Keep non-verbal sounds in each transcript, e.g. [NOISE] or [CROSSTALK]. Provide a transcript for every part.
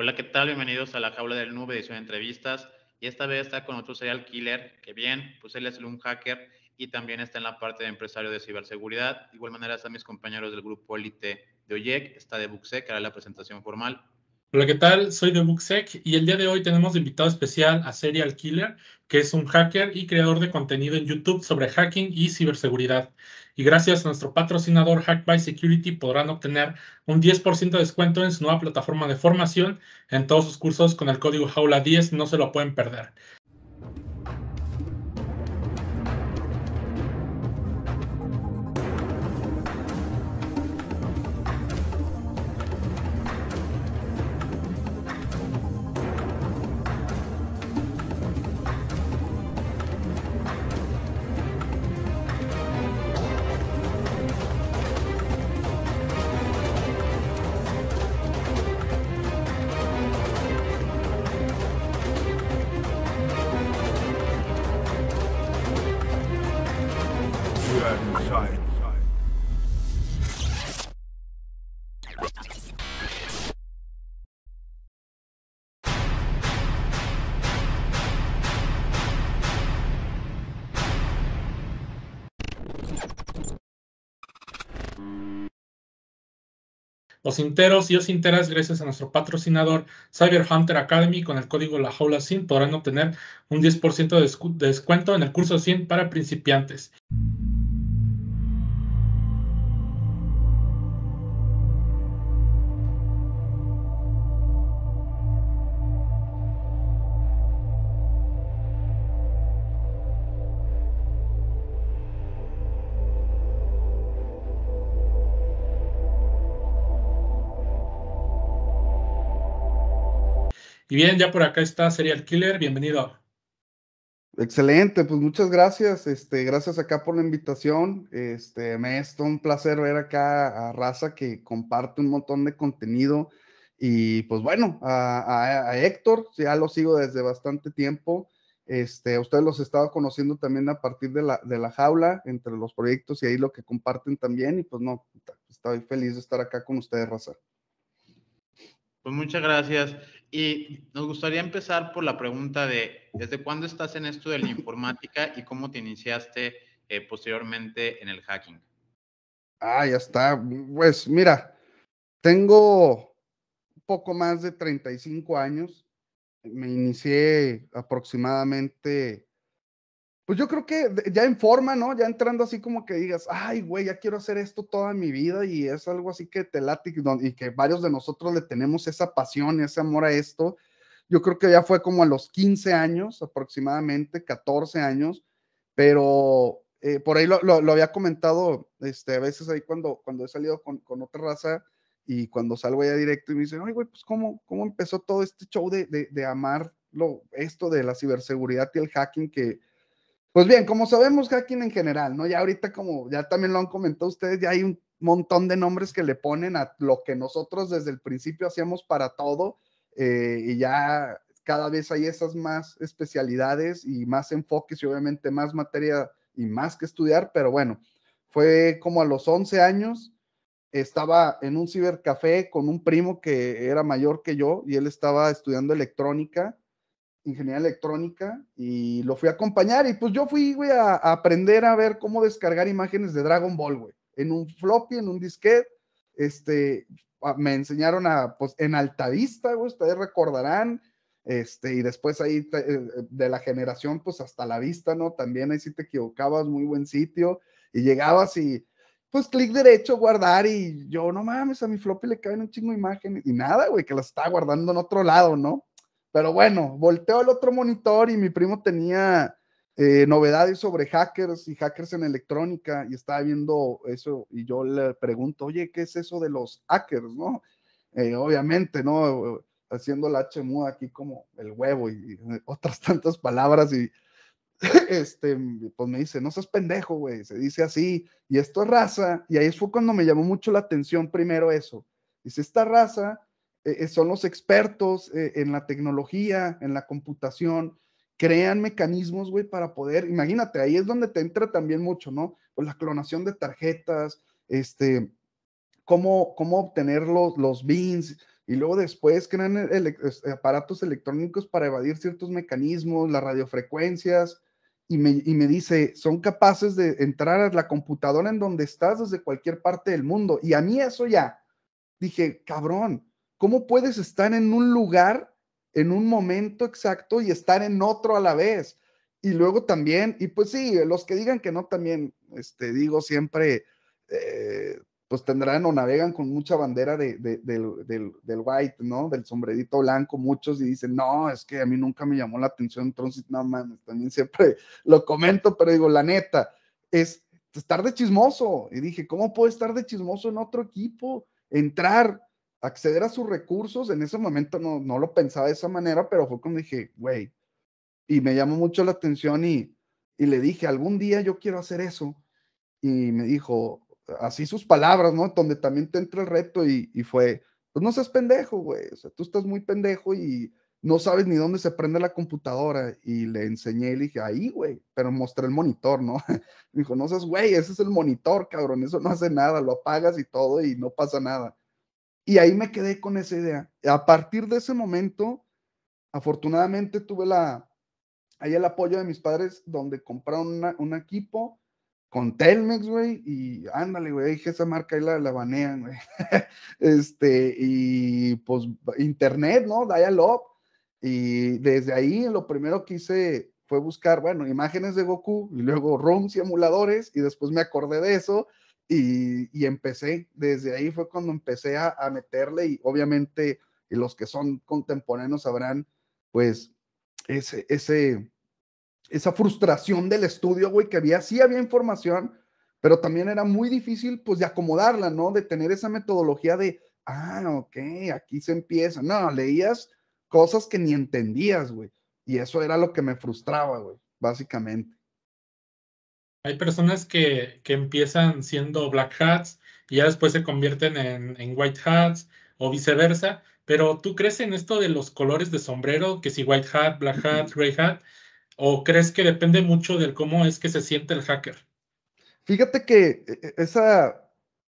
Hola, ¿qué tal? Bienvenidos a la Jaula del Nube, edición de entrevistas. Y esta vez está con otro serial killer, que bien, pues él es un hacker y también está en la parte de empresario de ciberseguridad. De igual manera están mis compañeros del grupo Elite de OYEC, está de Buxé, que hará la presentación formal. Hola, ¿qué tal? Soy de Booksec y el día de hoy tenemos invitado especial a Serial Killer, que es un hacker y creador de contenido en YouTube sobre hacking y ciberseguridad. Y gracias a nuestro patrocinador Hack by Security podrán obtener un 10% de descuento en su nueva plataforma de formación en todos sus cursos con el código Jaula10, no se lo pueden perder. interos y interas, gracias a nuestro patrocinador Cyber Hunter Academy, con el código La Jaula SIN podrán obtener un 10% de descuento en el curso 100 para principiantes. Y bien, ya por acá está Serial Killer, bienvenido. Excelente, pues muchas gracias. Este, gracias acá por la invitación. Este, me es todo un placer ver acá a Raza que comparte un montón de contenido. Y pues bueno, a, Héctor, ya lo sigo desde bastante tiempo. Este, ustedes los he estado conociendo también a partir de la, de la jaula, entre los proyectos y ahí lo que comparten también. Y pues no, estoy feliz de estar acá con ustedes, Raza. Pues muchas gracias. Y nos gustaría empezar por la pregunta de, ¿desde cuándo estás en esto de la informática y cómo te iniciaste eh, posteriormente en el hacking? Ah, ya está. Pues mira, tengo poco más de 35 años. Me inicié aproximadamente pues yo creo que ya en forma, ¿no? Ya entrando así como que digas, ay, güey, ya quiero hacer esto toda mi vida y es algo así que te late y que varios de nosotros le tenemos esa pasión, ese amor a esto. Yo creo que ya fue como a los 15 años aproximadamente, 14 años, pero eh, por ahí lo, había comentado, este, a veces ahí cuando, cuando he salido con, otra raza y cuando salgo ya directo y me dicen, ay, güey, pues cómo, cómo empezó todo este show de, de amar lo, esto de la ciberseguridad y el hacking que pues bien, como sabemos, hacking en general, ¿no? Ya ahorita, como ya también lo han comentado ustedes, ya hay un montón de nombres que le ponen a lo que nosotros desde el principio hacíamos para todo, eh, y ya cada vez hay esas más especialidades y más enfoques y obviamente más materia y más que estudiar, pero bueno, fue como a los 11 años, estaba en un cibercafé con un primo que era mayor que yo y él estaba estudiando electrónica ingeniería electrónica y lo fui a acompañar y pues yo fui, güey, a, aprender a ver cómo descargar imágenes de Dragon Ball, güey, en un floppy, en un disquete, este, me enseñaron a, pues, en altavista, güey, ustedes recordarán, este, y después ahí eh, de la generación, pues, hasta la vista, ¿no? También ahí sí te equivocabas, muy buen sitio, y llegabas y, pues, clic derecho, guardar, y yo, no mames, a mi floppy le caen un chingo de imágenes, y nada, güey, que las estaba guardando en otro lado, ¿no? Pero bueno, volteo al otro monitor y mi primo tenía eh, novedades sobre hackers y hackers en electrónica y estaba viendo eso y yo le pregunto, oye, ¿qué es eso de los hackers, no? Eh, obviamente, ¿no? Haciendo la H aquí como el huevo y, y otras tantas palabras y [LAUGHS] este, pues me dice, no seas pendejo, güey, se dice así y esto es raza y ahí fue cuando me llamó mucho la atención primero eso. Dice, esta raza eh, son los expertos eh, en la tecnología, en la computación, crean mecanismos, güey, para poder, imagínate, ahí es donde te entra también mucho, ¿no? Pues la clonación de tarjetas, este, cómo, cómo obtener los, bins, y luego después crean aparatos electrónicos para evadir ciertos mecanismos, las radiofrecuencias, y me, dice, son capaces de entrar a la computadora en donde estás desde cualquier parte del mundo. Y a mí eso ya, dije, cabrón, ¿cómo puedes estar en un lugar en un momento exacto y estar en otro a la vez? Y luego también, y pues sí, los que digan que no también, este, digo siempre, eh, pues tendrán o navegan con mucha bandera del, white, ¿no? Del sombrerito blanco, muchos y dicen, no, es que a mí nunca me llamó la atención Transit, no mames, también siempre [LAUGHS] lo comento, pero digo, la neta, es estar de chismoso. Y dije, ¿cómo puedo estar de chismoso en otro equipo? Entrar, acceder a sus recursos. En ese momento no, lo pensaba de esa manera, pero fue cuando dije, güey, y me llamó mucho la atención y, le dije, algún día yo quiero hacer eso. Y me dijo, así sus palabras, ¿no? Donde también te entra el reto y, y fue, pues no seas pendejo, güey, o sea, tú estás muy pendejo y no sabes ni dónde se prende la computadora. Y le enseñé y le dije, ahí, güey, pero mostré el monitor, ¿no? [LAUGHS] me dijo, no seas, güey, ese es el monitor, cabrón, eso no hace nada, lo apagas y todo y no pasa nada. Y ahí me quedé con esa idea. A partir de ese momento, afortunadamente tuve la, ahí el apoyo de mis padres, donde compraron un equipo con Telmex, güey, y ándale, güey, dije esa marca ahí la, la banean, güey. [LAUGHS] este, y pues internet, no Dialog, Y desde ahí lo primero que hice fue buscar, bueno, imágenes de Goku y luego ROMs y emuladores, y después me acordé de eso y, empecé, desde ahí fue cuando empecé a, meterle y obviamente los que son contemporáneos sabrán, pues, ese, ese, esa frustración del estudio, güey, que había, sí había información, pero también era muy difícil, pues, de acomodarla, ¿no? De tener esa metodología de, ah, ok, aquí se empieza. No, leías cosas que ni entendías, güey. Y eso era lo que me frustraba, güey, básicamente. Hay personas que, empiezan siendo black hats y ya después se convierten en, white hats o viceversa, pero ¿tú crees en esto de los colores de sombrero, que si white hat, black hat, gray hat, o crees que depende mucho del cómo es que se siente el hacker? Fíjate que e, e, esa,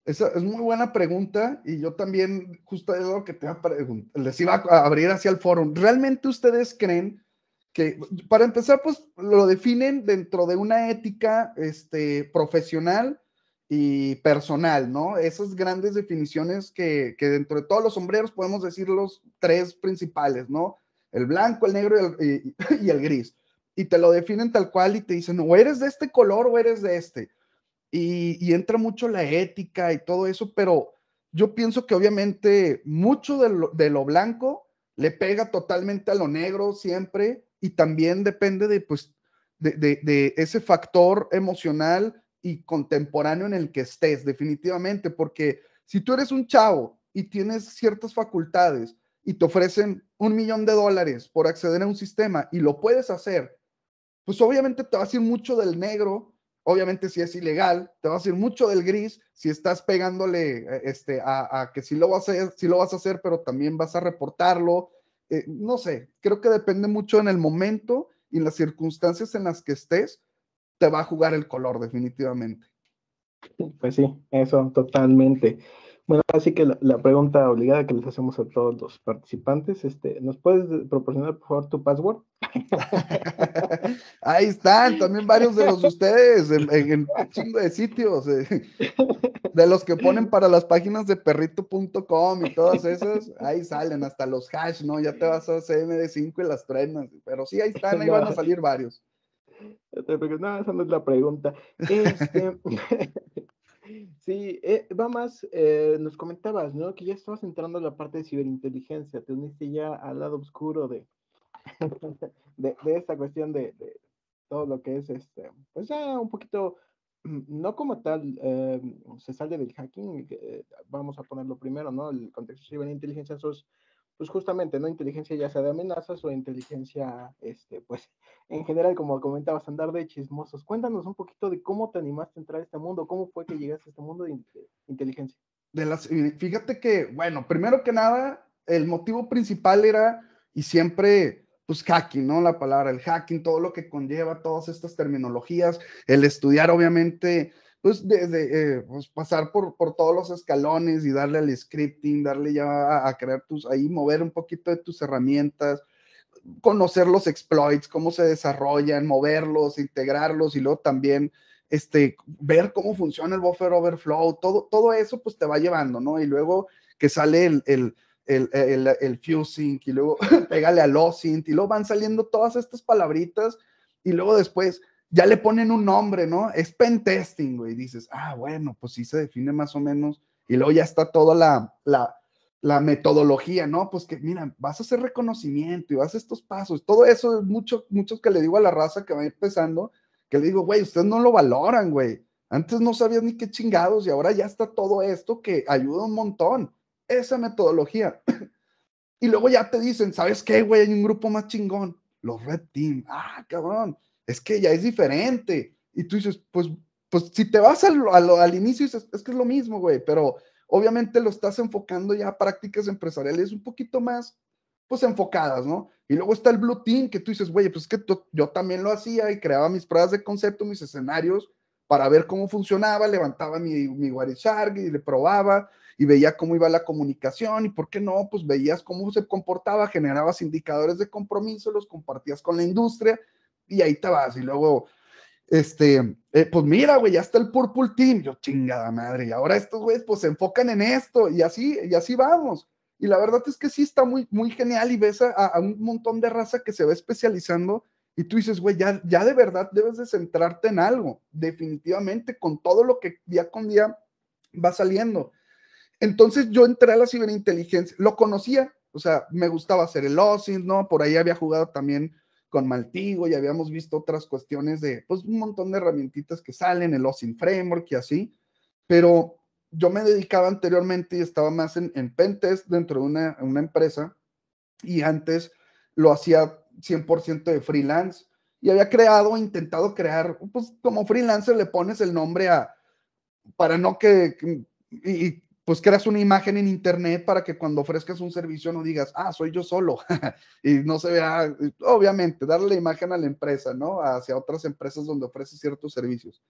es muy buena pregunta y yo también justo es lo que te a les iba a abrir hacia el foro. ¿Realmente ustedes creen que para empezar, pues lo definen dentro de una ética este, profesional y personal, ¿no? Esas grandes definiciones que, que dentro de todos los sombreros podemos decir los tres principales, ¿no? El blanco, el negro [LAUGHS] y el, gris. Y te lo definen tal cual y te dicen, o eres de este color o eres de este. Y, y entra mucho la ética y todo eso, pero yo pienso que obviamente mucho de lo, de lo blanco le pega totalmente a lo negro siempre y también depende de, pues, de, ese factor emocional y contemporáneo en el que estés, definitivamente, porque si tú eres un chavo y tienes ciertas facultades y te ofrecen un millón de dólares por acceder a un sistema y lo puedes hacer, pues obviamente te vas a ir mucho del negro, obviamente si es ilegal, te vas a ir mucho del gris si estás pegándole eh, este, a, que si lo, vas a, sí lo vas a hacer, pero también vas a reportarlo eh, no sé, creo que depende mucho en el momento y en las circunstancias en las que estés, te va a jugar el color definitivamente. Pues sí, eso totalmente. Bueno, así que la, pregunta obligada que les hacemos a todos los participantes, este, ¿nos puedes proporcionar por favor tu password? [LAUGHS] Ahí están, también varios de los ustedes, en, en, chingo de sitios, eh, de los que ponen para las páginas de perrito.com y todas esas, ahí salen hasta los hash, ¿no? Ya te vas a CMD5 y las trenas, pero sí, ahí están, ahí van a [LAUGHS] salir varios. Este, no, esa no es la pregunta. Este, [LAUGHS] Sí, eh, va más, eh, nos comentabas, ¿no? Que ya estabas entrando en la parte de ciberinteligencia, te uniste ya al lado oscuro de, [LAUGHS] de, esta cuestión de, todo lo que es, este, pues ya un poquito, mm, no como tal, eh, se sale del hacking, eh, vamos a ponerlo primero, ¿no? El contexto de ciberinteligencia, pues justamente, ¿no? Inteligencia ya sea de amenazas o inteligencia, este, pues, en general, como comentabas, andar de chismosos. Cuéntanos un poquito de cómo te animaste a entrar a este mundo, cómo fue que llegaste a este mundo de inteligencia. De las, fíjate que, bueno, primero que nada, el motivo principal era, y siempre, pues hacking, ¿no? La palabra, el hacking, todo lo que conlleva, todas estas terminologías, el estudiar, obviamente, pues, de, eh, pues, pasar por, por, todos los escalones y darle al scripting, darle ya a, crear tus, ahí mover un poquito de tus herramientas, conocer los exploits, cómo se desarrollan, moverlos, integrarlos y luego también este, ver cómo funciona el buffer overflow, todo, todo eso pues te va llevando, ¿no? Y luego que sale el, el, el, el, fusing y luego [LAUGHS] pégale al OSINT y luego van saliendo todas estas palabritas y luego después ya le ponen un nombre, ¿no? Es pentesting, güey. Dices, ah, bueno, pues sí se define más o menos. Y luego ya está toda la, metodología, ¿no? Pues que, mira, vas a hacer reconocimiento y vas a estos pasos. Todo eso es mucho, muchos que le digo a la raza que va empezando, que le digo, güey, ustedes no lo valoran, güey. Antes no sabías ni qué chingados y ahora ya está todo esto que ayuda un montón. Esa metodología. [CLEARS THROAT] y luego ya te dicen, ¿sabes qué, güey? Hay un grupo más chingón. Los Red Team. Ah, cabrón es que ya es diferente. Y tú dices, pues, pues si te vas al, inicio, es que es lo mismo, güey, pero obviamente lo estás enfocando ya a prácticas empresariales un poquito más, pues, enfocadas, ¿no? Y luego está el Blue Team, que tú dices, güey, pues es que yo también lo hacía y creaba mis pruebas de concepto, mis escenarios, para ver cómo funcionaba, levantaba mi, mi y le probaba y veía cómo iba la comunicación y por qué no, pues veías cómo se comportaba, generabas indicadores de compromiso, los compartías con la industria y ahí te vas. Y luego, este, eh, pues mira, güey, ya está el Purple Team. Yo, chingada madre. Y ahora estos güeyes, pues se enfocan en esto y así, y así vamos. Y la verdad es que sí está muy, muy genial y ves a, un montón de raza que se va especializando y tú dices, güey, ya, ya de verdad debes de centrarte en algo, definitivamente, con todo lo que día con día va saliendo. Entonces yo entré a la ciberinteligencia, lo conocía, o sea, me gustaba hacer el OSINT, ¿no? Por ahí había jugado también con Maltigo y habíamos visto otras cuestiones de, pues, un montón de herramientitas que salen, el OSIN Framework y así, pero yo me dedicaba anteriormente y estaba más en, en Pentest dentro de una, una empresa y antes lo hacía 100% de freelance y había creado, intentado crear, pues como freelancer le pones el nombre a, para no que, que y, pues creas una imagen en internet para que cuando ofrezcas un servicio no digas, ah, soy yo solo, [LAUGHS] y no se vea, obviamente, darle la imagen a la empresa, ¿no? Hacia otras empresas donde ofrece ciertos servicios.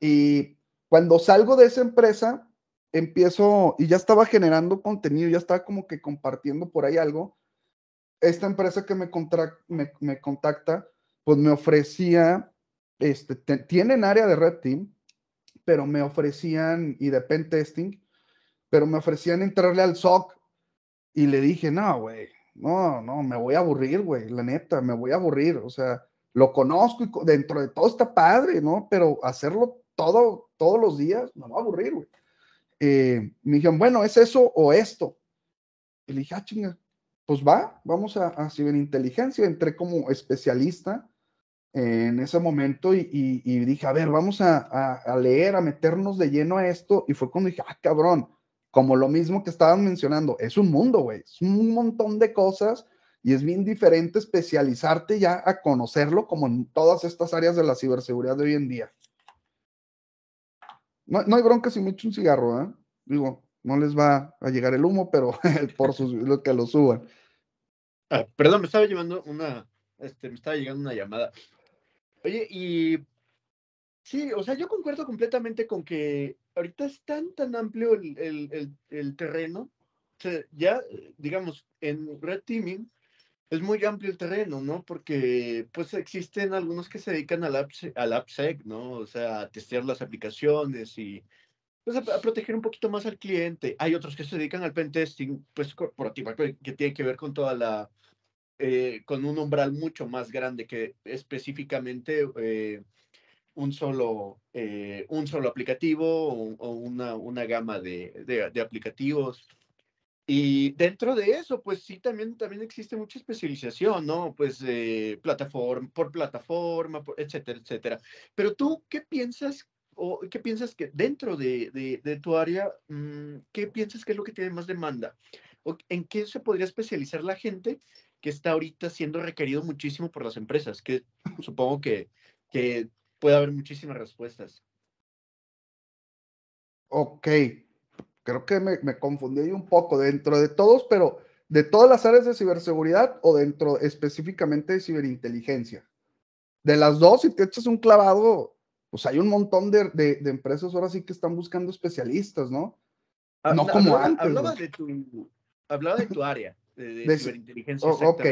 Y cuando salgo de esa empresa, empiezo, y ya estaba generando contenido, ya estaba como que compartiendo por ahí algo, esta empresa que me, me, me contacta, pues me ofrecía, este, tienen área de Red Team, pero me ofrecían, y de pen testing, pero me ofrecían entrarle al SOC y le dije, no, güey, no, no, me voy a aburrir, güey, la neta, me voy a aburrir, o sea, lo conozco y dentro de todo está padre, ¿no? Pero hacerlo todo, todos los días me va a aburrir, güey. Eh, me dijeron, bueno, ¿es eso o esto? Y le dije, ah, chinga, pues va, vamos a, a Inteligencia Entré como especialista en ese momento y, dije, a ver, vamos a, a, leer, a meternos de lleno a esto. Y fue cuando dije, ah, cabrón, como lo mismo que estaban mencionando, es un mundo, güey, es un montón de cosas y es bien diferente especializarte ya a conocerlo como en todas estas áreas de la ciberseguridad de hoy en día. No, hay bronca si me echo un cigarro, ¿eh? Digo, no les va a llegar el humo, pero [LAUGHS] por sus, lo que lo suban. Ah, perdón, me estaba llevando una, este, me estaba llegando una llamada. Oye, y Sí, o sea, yo concuerdo completamente con que ahorita es tan, tan amplio el, el, el, terreno. O sea, ya, digamos, en Red Teaming es muy amplio el terreno, ¿no? Porque pues existen algunos que se dedican al, AppSec, al AppSec ¿no? O sea, a testear las aplicaciones y pues, a, proteger un poquito más al cliente. Hay otros que se dedican al pentesting, pues corporativo, que tiene que ver con toda la, eh, con un umbral mucho más grande que específicamente... Eh, un solo, eh, un solo aplicativo o, una, una, gama de, de, aplicativos. Y dentro de eso, pues sí, también, también existe mucha especialización, ¿no? Pues eh, plataforma, por plataforma, etcétera, etcétera. Pero tú, ¿qué piensas o qué piensas que dentro de, de, tu área, mm, qué piensas que es lo que tiene más demanda? ¿O ¿En qué se podría especializar la gente que está ahorita siendo requerido muchísimo por las empresas? Que supongo que, que puede haber muchísimas respuestas. Ok, creo que me, confundí un poco dentro de todos, pero de todas las áreas de ciberseguridad o dentro específicamente de ciberinteligencia. De las dos, si te echas un clavado, pues hay un montón de, empresas ahora sí que están buscando especialistas, ¿no? Ah, no como antes. Hablaba de, tu, de área de, ciberinteligencia. ok.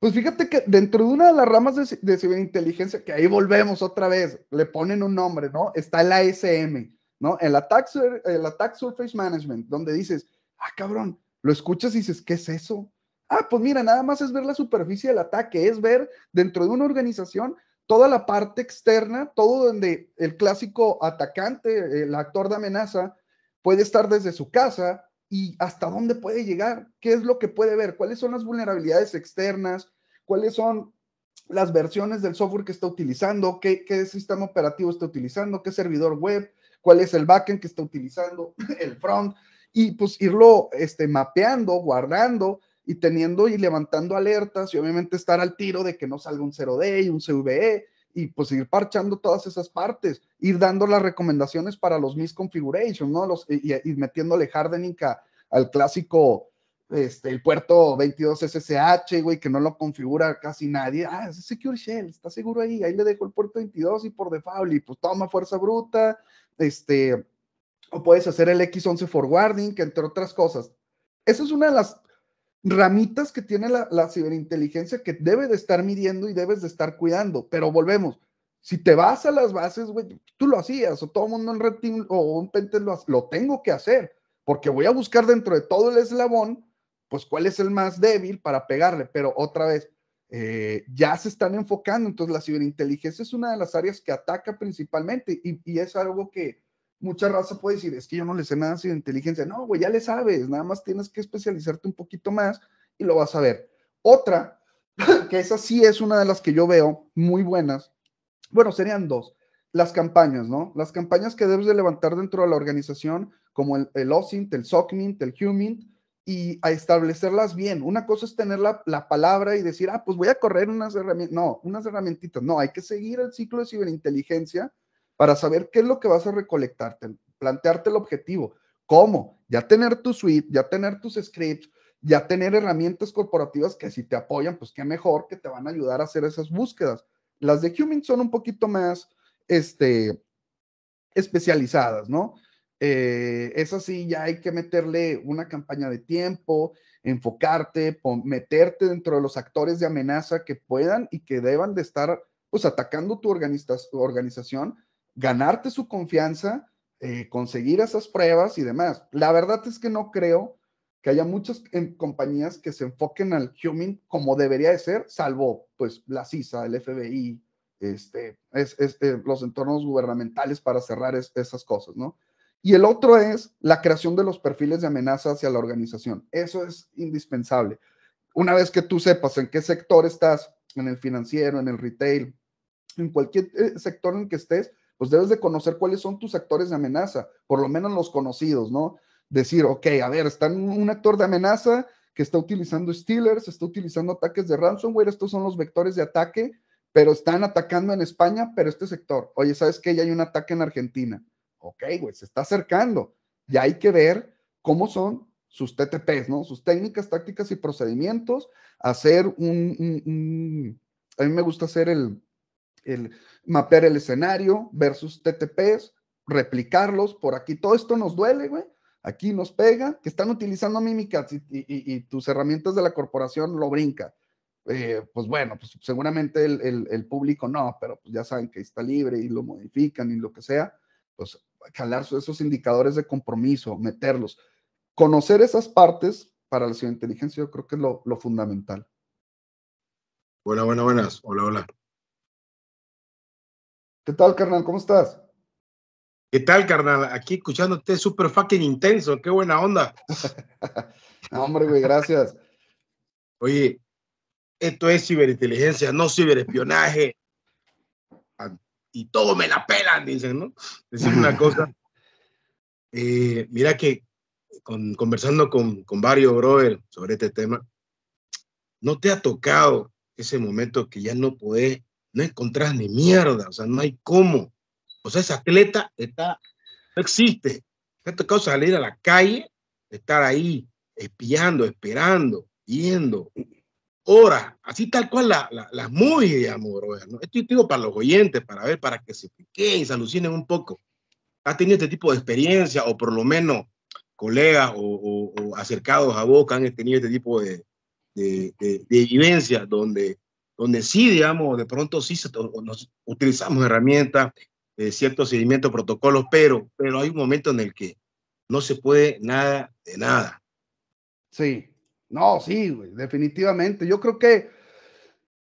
Pues fíjate que dentro de una de las ramas de, de, ciberinteligencia, que ahí volvemos otra vez, le ponen un nombre, ¿no? Está el ASM, ¿no? El Attack, el Attack Surface Management, donde dices, ah, cabrón, lo escuchas y dices, ¿qué es eso? Ah, pues mira, nada más es ver la superficie del ataque, es ver dentro de una organización toda la parte externa, todo donde el clásico atacante, el actor de amenaza, puede estar desde su casa, y hasta dónde puede llegar, qué es lo que puede ver, cuáles son las vulnerabilidades externas, cuáles son las versiones del software que está utilizando, qué, sistema operativo está utilizando, qué servidor web, cuál es el backend que está utilizando, [LAUGHS] el front, y pues irlo este, mapeando, guardando y teniendo y levantando alertas y obviamente estar al tiro de que no salga un 0D y un CVE y pues ir parchando todas esas partes, ir dando las recomendaciones para los configurations, ¿no? Los, y, metiéndole hardening al clásico, este, el puerto 22 SSH, güey, que no lo configura casi nadie. Ah, es Secure Shell, está seguro ahí, ahí le dejo el puerto 22 y por default, y pues toma fuerza bruta, este, o puedes hacer el X11 forwarding, que entre otras cosas. Esa es una de las ramitas que tiene la, ciberinteligencia que debe de estar midiendo y debes de estar cuidando. Pero volvemos, si te vas a las bases, güey, tú lo hacías, o todo el mundo en Red Team o un Pente lo, lo tengo que hacer, porque voy a buscar dentro de todo el eslabón, pues cuál es el más débil para pegarle. Pero otra vez, eh, ya se están enfocando, entonces la ciberinteligencia es una de las áreas que ataca principalmente y es algo que mucha raza puede decir, es que yo no le sé nada de inteligencia. No, güey, ya le sabes, nada más tienes que especializarte un poquito más y lo vas a ver. Otra, [LAUGHS] que esa sí es una de las que yo veo muy buenas, bueno, serían dos. Las campañas, ¿no? Las campañas que debes de levantar dentro de la organización, como el, OSINT, el SOCMINT, el HUMINT, y a establecerlas bien. Una cosa es tener la, la, palabra y decir, ah, pues voy a correr unas herramientas. No, unas herramientitas. No, hay que seguir el ciclo de ciberinteligencia para saber qué es lo que vas a recolectarte, plantearte el objetivo, cómo, ya tener tu suite, ya tener tus scripts, ya tener herramientas corporativas que si te apoyan, pues qué mejor que te van a ayudar a hacer esas búsquedas. Las de human son un poquito más este, especializadas, ¿no? Eh, es así, ya hay que meterle una campaña de tiempo, enfocarte, meterte dentro de los actores de amenaza que puedan y que deban de estar, pues, atacando tu organización ganarte su confianza, eh, conseguir esas pruebas y demás. La verdad es que no creo que haya muchas em, compañías que se enfoquen al human como debería de ser, salvo pues la CISA, el FBI, este, eh, los entornos gubernamentales para cerrar esas cosas, ¿no? Y el otro es la creación de los perfiles de amenaza hacia la organización. Eso es indispensable. Una vez que tú sepas en qué sector estás, en el financiero, en el retail, en cualquier eh, sector en que estés, pues debes de conocer cuáles son tus actores de amenaza, por lo menos los conocidos, ¿no? Decir, ok, a ver, está un actor de amenaza que está utilizando Steelers, está utilizando ataques de ransomware, estos son los vectores de ataque, pero están atacando en España, pero este sector, oye, ¿sabes qué? Ya hay un ataque en Argentina. Ok, güey, se está acercando. Ya hay que ver cómo son sus TTPs, ¿no? Sus técnicas, tácticas y procedimientos, hacer un a mí me gusta hacer el, el mapear el escenario versus TTPs, replicarlos por aquí. Todo esto nos duele, güey. Aquí nos pega, que están utilizando mímicas y, tus herramientas de la corporación lo brinca. Eh, pues bueno, pues seguramente el, público no, pero pues ya saben que está libre y lo modifican y lo que sea, pues calar esos indicadores de compromiso, meterlos. Conocer esas partes para la inteligencia yo creo que es lo, fundamental. Hola, buenas, buenas. Hola, hola. ¿Qué tal, carnal? ¿Cómo estás? ¿Qué tal, carnal? Aquí escuchándote súper fucking intenso. Qué buena onda. [LAUGHS] hombre, güey, gracias. Oye, esto es ciberinteligencia, no ciberespionaje. Y todo me la pelan, dicen, ¿no? Decir una [LAUGHS] cosa. Eh, mira que conversando con, con varios brothers sobre este tema, ¿no te ha tocado ese momento que ya no podés no encontrás ni mierda, o sea, no hay cómo. O sea, ese atleta está, no existe. Esto ha tocado salir a la calle, estar ahí espiando, esperando, viendo horas, así tal cual las la, la muy, digamos, brother, ¿no? Esto yo digo para los oyentes, para ver, para que se piquen y se alucinen un poco. ¿Has tenido este tipo de experiencia o por lo menos colegas o, o, acercados a vos que han tenido este tipo de, de, de, de donde donde sí, digamos, de pronto sí nos utilizamos herramientas, eh, cierto ciertos seguimientos, protocolos, pero, pero hay un momento en el que no se puede nada de nada. Sí, no, sí, definitivamente. Yo creo que,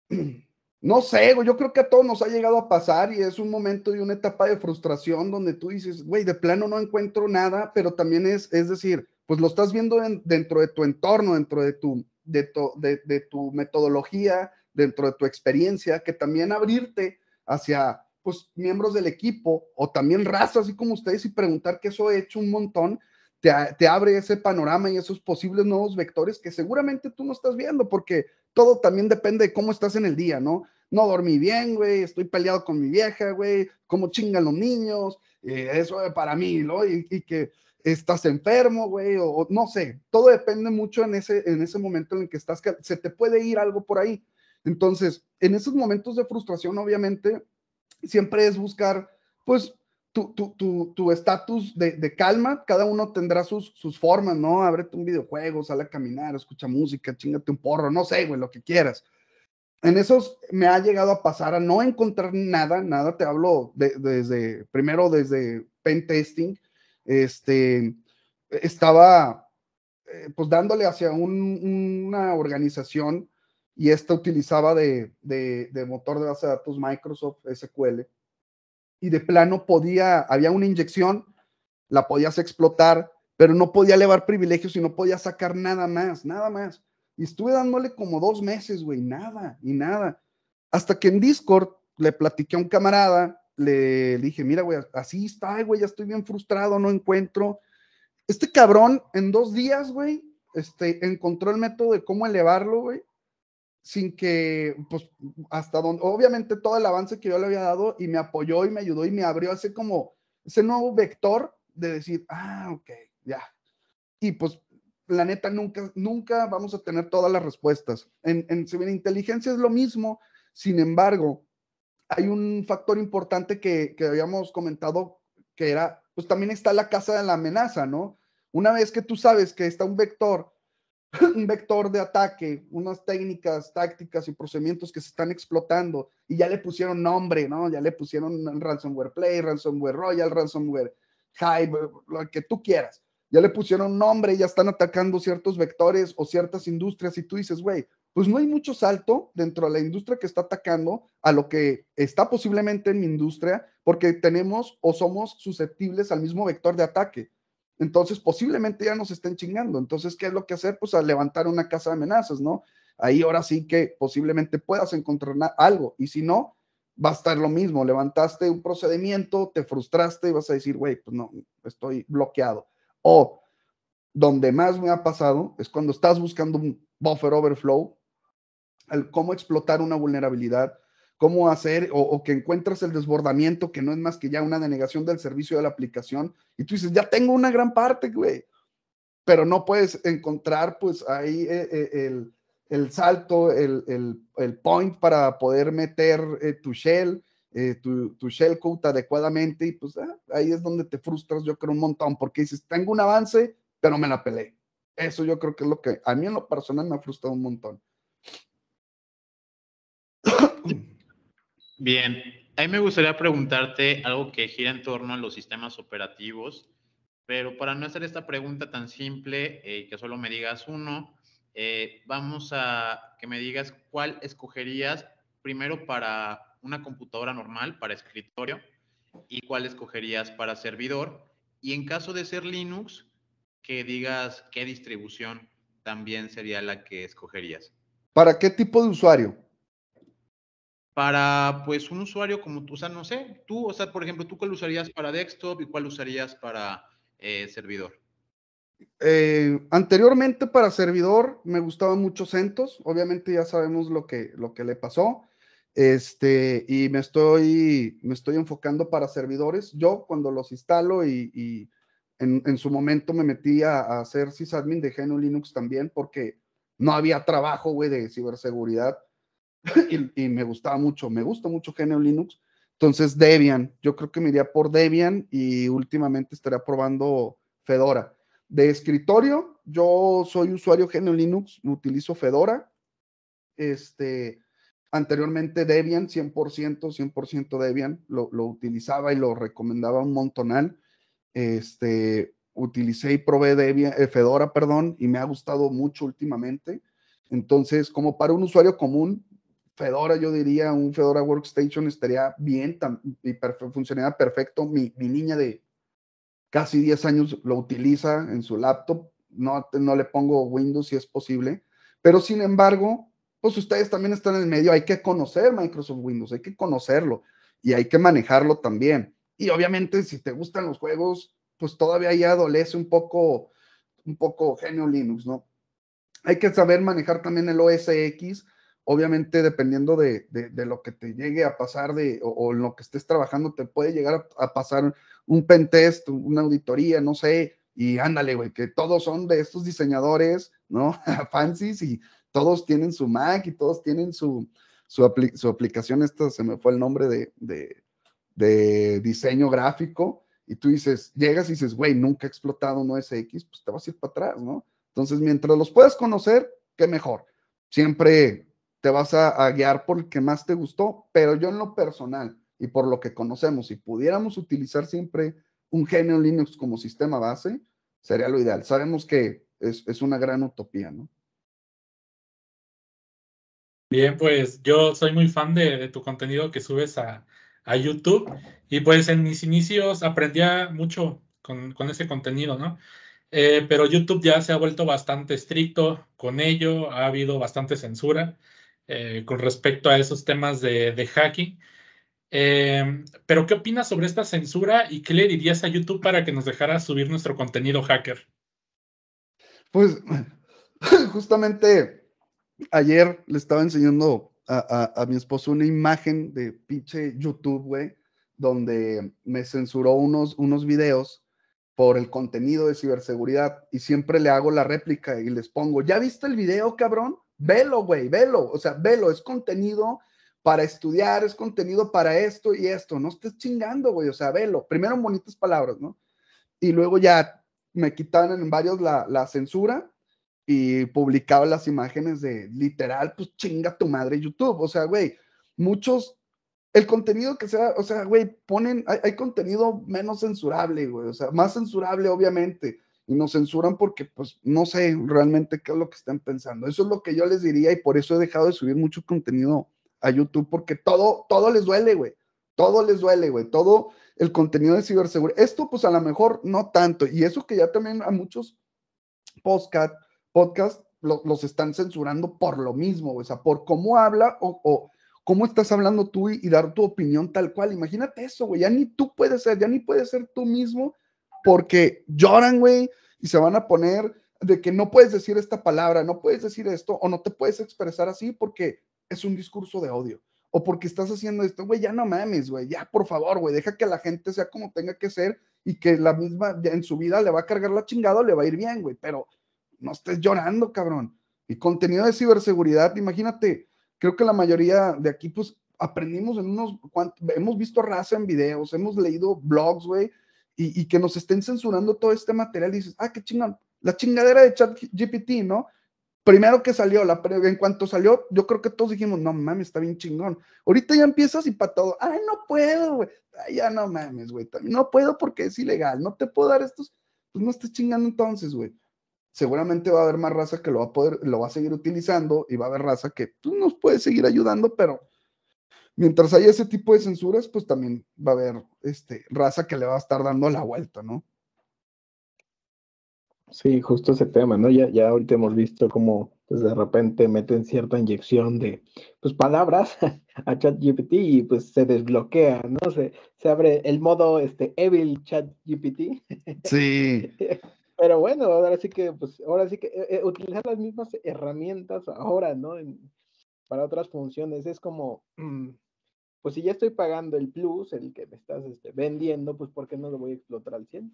[CLEARS THROAT] no sé, yo creo que a todos nos ha llegado a pasar y es un momento y una etapa de frustración donde tú dices, güey, de plano no encuentro nada, pero también es, es decir, pues lo estás viendo dentro de tu entorno, dentro de tu, de, de, de tu metodología, dentro de tu experiencia, que también abrirte hacia pues miembros del equipo o también raza, así como ustedes, y preguntar que eso he hecho un montón, te, te, abre ese panorama y esos posibles nuevos vectores que seguramente tú no estás viendo, porque todo también depende de cómo estás en el día, ¿no? No dormí bien, güey, estoy peleado con mi vieja, güey, cómo chingan los niños, eh, eso es para mí, ¿no? Y, que estás enfermo, güey, o, no sé, todo depende mucho en ese, en ese momento en el que estás, se te puede ir algo por ahí. Entonces, en esos momentos de frustración, obviamente, siempre es buscar, pues, tu estatus tu, tu, de, de, calma, cada uno tendrá sus, sus formas, ¿no? Ábrete un videojuego, sal a caminar, escucha música, chingate un porro, no sé, güey, lo que quieras. En esos me ha llegado a pasar a no encontrar nada, nada, te hablo desde, primero desde pen testing, este, estaba eh, pues dándole hacia una organización y esta utilizaba de, motor de base de datos Microsoft SQL. Y de plano podía, había una inyección, la podías explotar, pero no podía elevar privilegios y no podía sacar nada más, nada más. Y estuve dándole como dos meses, güey, nada y nada. Hasta que en Discord le platiqué a un camarada, le dije, mira, güey, así está, güey, ya estoy bien frustrado, no encuentro. Este cabrón en dos días, güey, este, encontró el método de cómo elevarlo, güey sin que, pues, hasta donde, obviamente todo el avance que yo le había dado y me apoyó y me ayudó y me abrió ese como, ese nuevo vector de decir, ah, ok, ya. Y pues, la neta, nunca, nunca vamos a tener todas las respuestas. En, en, inteligencia es lo mismo, sin embargo, hay un factor importante que, que habíamos comentado que era, pues también está la casa de la amenaza, ¿no? Una vez que tú sabes que está un vector [LAUGHS] un vector de ataque, unas técnicas, tácticas y procedimientos que se están explotando y ya le pusieron nombre, ¿no? Ya le pusieron ransomware play, ransomware royal, ransomware hype, lo que tú quieras. Ya le pusieron nombre, ya están atacando ciertos vectores o ciertas industrias y tú dices, güey, pues no hay mucho salto dentro de la industria que está atacando a lo que está posiblemente en mi industria porque tenemos o somos susceptibles al mismo vector de ataque entonces posiblemente ya nos estén chingando. Entonces, ¿qué es lo que hacer? Pues a levantar una casa de amenazas, ¿no? Ahí ahora sí que posiblemente puedas encontrar algo y si no, va a estar lo mismo. Levantaste un procedimiento, te frustraste y vas a decir, güey, pues no, estoy bloqueado. O donde más me ha pasado es cuando estás buscando un buffer overflow, el cómo explotar una vulnerabilidad cómo hacer o, que encuentras el desbordamiento que no es más que ya una denegación del servicio de la aplicación y tú dices, ya tengo una gran parte, güey, pero no puedes encontrar pues ahí eh, eh, el, el, salto, el, el, point para poder meter eh, tu shell, tu, tu, shell code adecuadamente y pues ah, ahí es donde te frustras yo creo un montón porque dices, tengo un avance, pero me la pelé. Eso yo creo que es lo que a mí en lo personal me ha frustrado un montón. Bien, a mí me gustaría preguntarte algo que gira en torno a los sistemas operativos, pero para no hacer esta pregunta tan simple, eh, que solo me digas uno, eh, vamos a que me digas cuál escogerías primero para una computadora normal, para escritorio, y cuál escogerías para servidor. Y en caso de ser Linux, que digas qué distribución también sería la que escogerías. ¿Para qué tipo de usuario? para pues un usuario como tú, o sea, no sé, tú, o sea, por ejemplo, ¿tú cuál usarías para desktop y cuál usarías para eh, servidor? Eh, anteriormente para servidor me gustaba mucho CentOS, obviamente ya sabemos lo que, lo que le pasó, este, y me estoy, me estoy enfocando para servidores. Yo cuando los instalo y, en, su momento me metí a, hacer sysadmin de GNU Linux también porque no había trabajo, güey, de ciberseguridad [LAUGHS] y, me gustaba mucho, me gusta mucho GNU Linux. Entonces, Debian, yo creo que me iría por Debian y últimamente estaré probando Fedora. De escritorio, yo soy usuario GNU Linux, utilizo Fedora. Este, anteriormente Debian, 100%, 100% Debian, lo, utilizaba y lo recomendaba un montonal. Este, utilicé y probé Debian, eh, Fedora, perdón, y me ha gustado mucho últimamente. Entonces, como para un usuario común, Fedora, yo diría, un Fedora Workstation estaría bien y funcionaría perfecto. Mi, niña de casi 10 años lo utiliza en su laptop. No, no le pongo Windows si es posible. Pero sin embargo, pues ustedes también están en el medio. Hay que conocer Microsoft Windows, hay que conocerlo y hay que manejarlo también. Y obviamente, si te gustan los juegos, pues todavía ya adolece un poco, un poco genio Linux, ¿no? Hay que saber manejar también el OS X obviamente dependiendo de, lo que te llegue a pasar de, o, en lo que estés trabajando, te puede llegar a, pasar un pentest, una auditoría, no sé, y ándale, güey, que todos son de estos diseñadores, ¿no? [LAUGHS] Fancies y todos tienen su Mac y todos tienen su, su, aplicación, esta se me fue el nombre de, diseño gráfico, y tú dices, llegas y dices, güey, nunca he explotado un OSX. X, pues te vas a ir para atrás, ¿no? Entonces, mientras los puedas conocer, qué mejor. Siempre te vas a, guiar por el que más te gustó, pero yo en lo personal y por lo que conocemos, si pudiéramos utilizar siempre un genio Linux como sistema base, sería lo ideal. Sabemos que es, una gran utopía, ¿no? Bien, pues yo soy muy fan de, tu contenido que subes a, YouTube y pues en mis inicios aprendía mucho con, ese contenido, ¿no? Eh, pero YouTube ya se ha vuelto bastante estricto con ello, ha habido bastante censura. Eh, con respecto a esos temas de, hacking. Eh, pero, ¿qué opinas sobre esta censura y qué le dirías a YouTube para que nos dejara subir nuestro contenido hacker? Pues, [LAUGHS] justamente ayer le estaba enseñando a, mi esposo una imagen de pinche YouTube, güey, donde me censuró unos, unos videos por el contenido de ciberseguridad y siempre le hago la réplica y les pongo, ¿ya viste el video, cabrón? Velo, güey, velo, o sea, velo, es contenido para estudiar, es contenido para esto y esto, no estés chingando, güey, o sea, velo. Primero bonitas palabras, ¿no? Y luego ya me quitaron en varios la, la censura y publicaba las imágenes de literal, pues chinga tu madre YouTube, o sea, güey, muchos el contenido que sea, o sea, güey, ponen, hay, hay, contenido menos censurable, güey, o sea, más censurable, obviamente, y nos censuran porque pues no sé realmente qué es lo que están pensando. Eso es lo que yo les diría y por eso he dejado de subir mucho contenido a YouTube porque todo, todo les duele, güey. Todo les duele, güey. Todo el contenido de ciberseguridad. Esto pues a lo mejor no tanto. Y eso que ya también a muchos podcast, podcast los están censurando por lo mismo, o sea, por cómo habla o, cómo estás hablando tú y, y, dar tu opinión tal cual. Imagínate eso, güey. Ya ni tú puedes ser, ya ni puedes ser tú mismo porque lloran, güey, y se van a poner de que no puedes decir esta palabra, no puedes decir esto, o no te puedes expresar así porque es un discurso de odio, o porque estás haciendo esto, güey, ya no mames, güey, ya por favor, güey, deja que la gente sea como tenga que ser y que la misma en su vida le va a cargar la chingada o le va a ir bien, güey, pero no estés llorando, cabrón. Y contenido de ciberseguridad, imagínate, creo que la mayoría de aquí, pues, aprendimos en unos, hemos visto raza en videos, hemos leído blogs, güey, y, que nos estén censurando todo este material, dices, ah, qué chingón, la chingadera de ChatGPT, ¿no? Primero que salió, la en cuanto salió, yo creo que todos dijimos, no mames, está bien chingón. Ahorita ya empiezas y para todo, ay, no puedo, güey, ya no mames, güey, no puedo porque es ilegal, no te puedo dar estos, pues no estés chingando entonces, güey. Seguramente va a haber más raza que lo va a poder, lo va a seguir utilizando y va a haber raza que tú pues, nos puedes seguir ayudando, pero mientras haya ese tipo de censuras, pues también va a haber este, raza que le va a estar dando la vuelta, ¿no? Sí, justo ese tema, ¿no? Ya, ya ahorita hemos visto cómo pues de repente meten cierta inyección de pues palabras [LAUGHS] a ChatGPT y pues se desbloquea, ¿no? Se, se abre el modo este evil ChatGPT. [LAUGHS] Sí. Pero bueno, ahora sí que pues ahora sí que eh, eh, utilizar las mismas herramientas ahora, ¿no? para otras funciones es como mm, pues si ya estoy pagando el plus, el que me estás este, vendiendo, pues ¿por qué no lo voy a explotar al 100?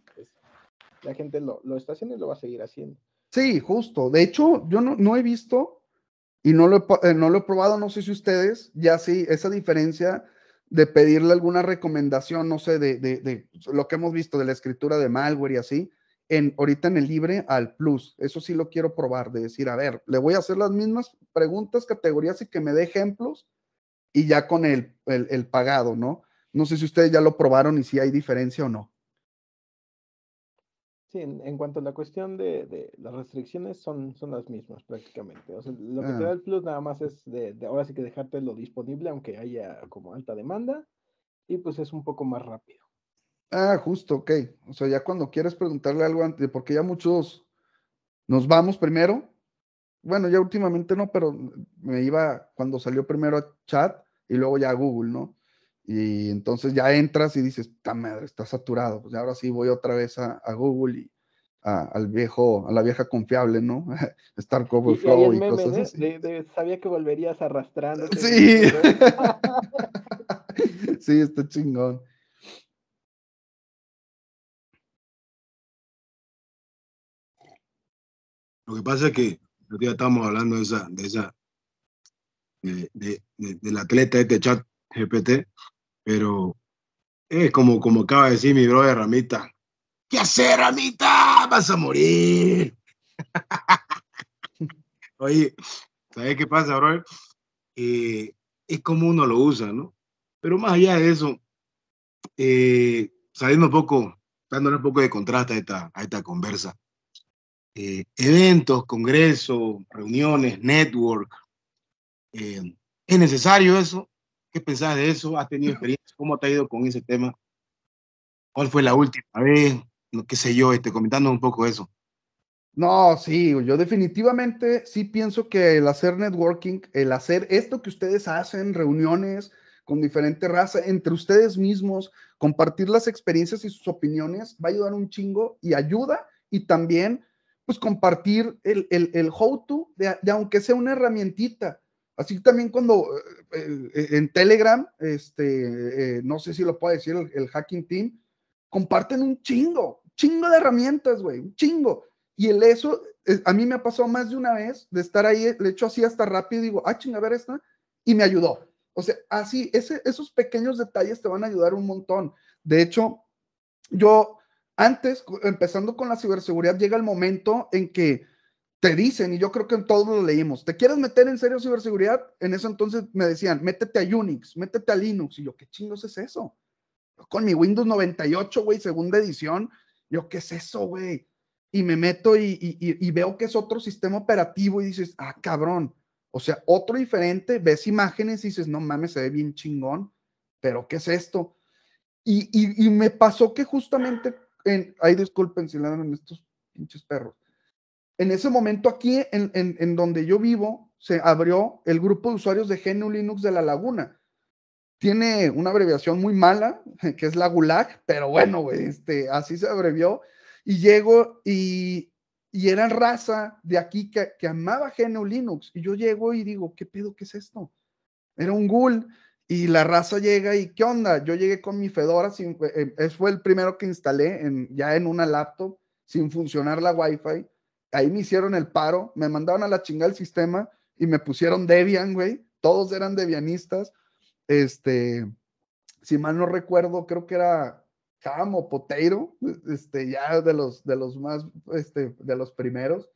la gente lo, está haciendo y lo va a seguir haciendo. Sí, justo. De hecho, yo no, he visto y no lo, he, eh, no lo he probado, no sé si ustedes, ya sí, esa diferencia de pedirle alguna recomendación, no sé, de, de, de, pues, lo que hemos visto de la escritura de malware y así, en, ahorita en el libre al plus. Eso sí lo quiero probar, de decir, a ver, le voy a hacer las mismas preguntas, categorías y que me dé ejemplos y ya con el, pagado, ¿no? No sé si ustedes ya lo probaron y si hay diferencia o no. Sí, en, cuanto a la cuestión de, las restricciones, son, son las mismas prácticamente. lo que te ah. da el plus nada más es de, ahora sí que dejarte lo disponible, aunque haya como alta demanda, y pues es un poco más rápido. Ah, justo, ok. O sea, ya cuando quieres preguntarle algo antes, porque ya muchos nos vamos primero bueno, ya últimamente no, pero me iba cuando salió primero a chat y luego ya a Google, ¿no? Y entonces ya entras y dices, ¡ta madre, está saturado! Pues ahora sí voy otra vez a, Google y al viejo, a la vieja confiable, ¿no? [LAUGHS] Star Cover Flow y, cosas así. sabía que volverías arrastrando. Sí. [LAUGHS] sí, está chingón. Lo que pasa es que estamos hablando de esa, de esa, de, de, de, del atleta este chat GPT, pero es como, como acaba de decir mi brother Ramita. ¿Qué hacer, Ramita? Vas a morir. [LAUGHS] Oye, ¿sabes qué pasa, brother? es como uno lo usa, ¿no? Pero más allá de eso, eh, saliendo un poco, dándole un poco de contraste a esta, a esta conversa, eh, eventos, congresos, reuniones, network. Eh, ¿Es necesario eso? ¿Qué pensás de eso? ¿Has tenido experiencia? ¿Cómo te ha ido con ese tema? ¿Cuál fue la última vez? ¿Qué sé yo? Este, comentando un poco eso. No, sí, yo definitivamente sí pienso que el hacer networking, el hacer esto que ustedes hacen, reuniones con diferentes raza, entre ustedes mismos, compartir las experiencias y sus opiniones, va a ayudar un chingo y ayuda y también pues compartir el, el, how-to, de, aunque sea una herramientita. Así también cuando eh, eh, en Telegram, este, eh, no sé si lo puede decir, el, Hacking Team, comparten un chingo, chingo de herramientas, güey, un chingo. Y el eso, a mí me ha pasado más de una vez de estar ahí, le echo así hasta rápido, y digo, ah, chinga, a ver esta, y me ayudó. O sea, así, ese, esos pequeños detalles te van a ayudar un montón. De hecho, yo antes, empezando con la ciberseguridad, llega el momento en que te dicen, y yo creo que todos lo leímos, ¿te quieres meter en serio ciberseguridad? En ese entonces me decían, métete a Unix, métete a Linux. Y yo, ¿qué chingos es eso? con mi Windows 98, güey, segunda edición, yo, ¿qué es eso, güey? Y me meto y, veo que es otro sistema operativo y dices, ah, cabrón. O sea, otro diferente, ves imágenes y dices, no mames, se ve bien chingón, pero ¿qué es esto? y me pasó que justamente en, ay, disculpen si ladran estos pinches perros. En ese momento aquí, en, en, donde yo vivo, se abrió el grupo de usuarios de GNU Linux de La Laguna. Tiene una abreviación muy mala, [LAUGHS] que es la Gulag, pero bueno, este, así se abrevió. Y llego y, y raza de aquí que, que amaba GNU Linux. Y yo llego y digo, ¿qué pedo qué es esto? Era un ghoul y la raza llega y, ¿qué onda? Yo llegué con mi Fedora, sin, eh, eh, fue el primero que instalé en, ya en una laptop, sin funcionar la Wi-Fi. Ahí me hicieron el paro, me mandaron a la chingada el sistema y me pusieron Debian, güey. Todos eran debianistas. Este, si mal no recuerdo, creo que era Cam o Poteiro, este, ya de los, de los más, este, de los primeros.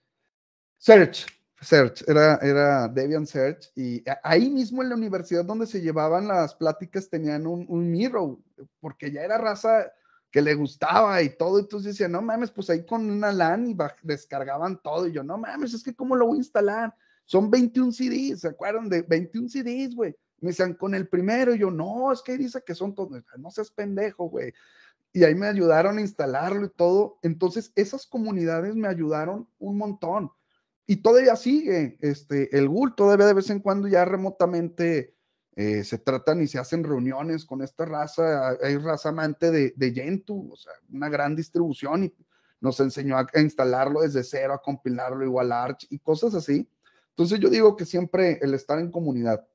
Search, Search, era, era Debian Search, y ahí mismo en la universidad donde se llevaban las pláticas tenían un, un Miro, porque ya era raza que le gustaba y todo, entonces decía, no mames, pues ahí con una LAN y descargaban todo, y yo, no mames, es que cómo lo voy a instalar, son 21 CDs, ¿se acuerdan de 21 CDs, güey? Me decían, con el primero, y yo, no, es que dice que son todos, no seas pendejo, güey. Y ahí me ayudaron a instalarlo y todo. Entonces, esas comunidades me ayudaron un montón y todavía sigue, este, el GUL todavía de vez en cuando ya remotamente eh, se tratan y se hacen reuniones con esta raza, hay raza amante de, de Gentoo, o sea, una gran distribución y nos enseñó a, a instalarlo desde cero, a compilarlo igual a Arch y cosas así. Entonces yo digo que siempre el estar en comunidad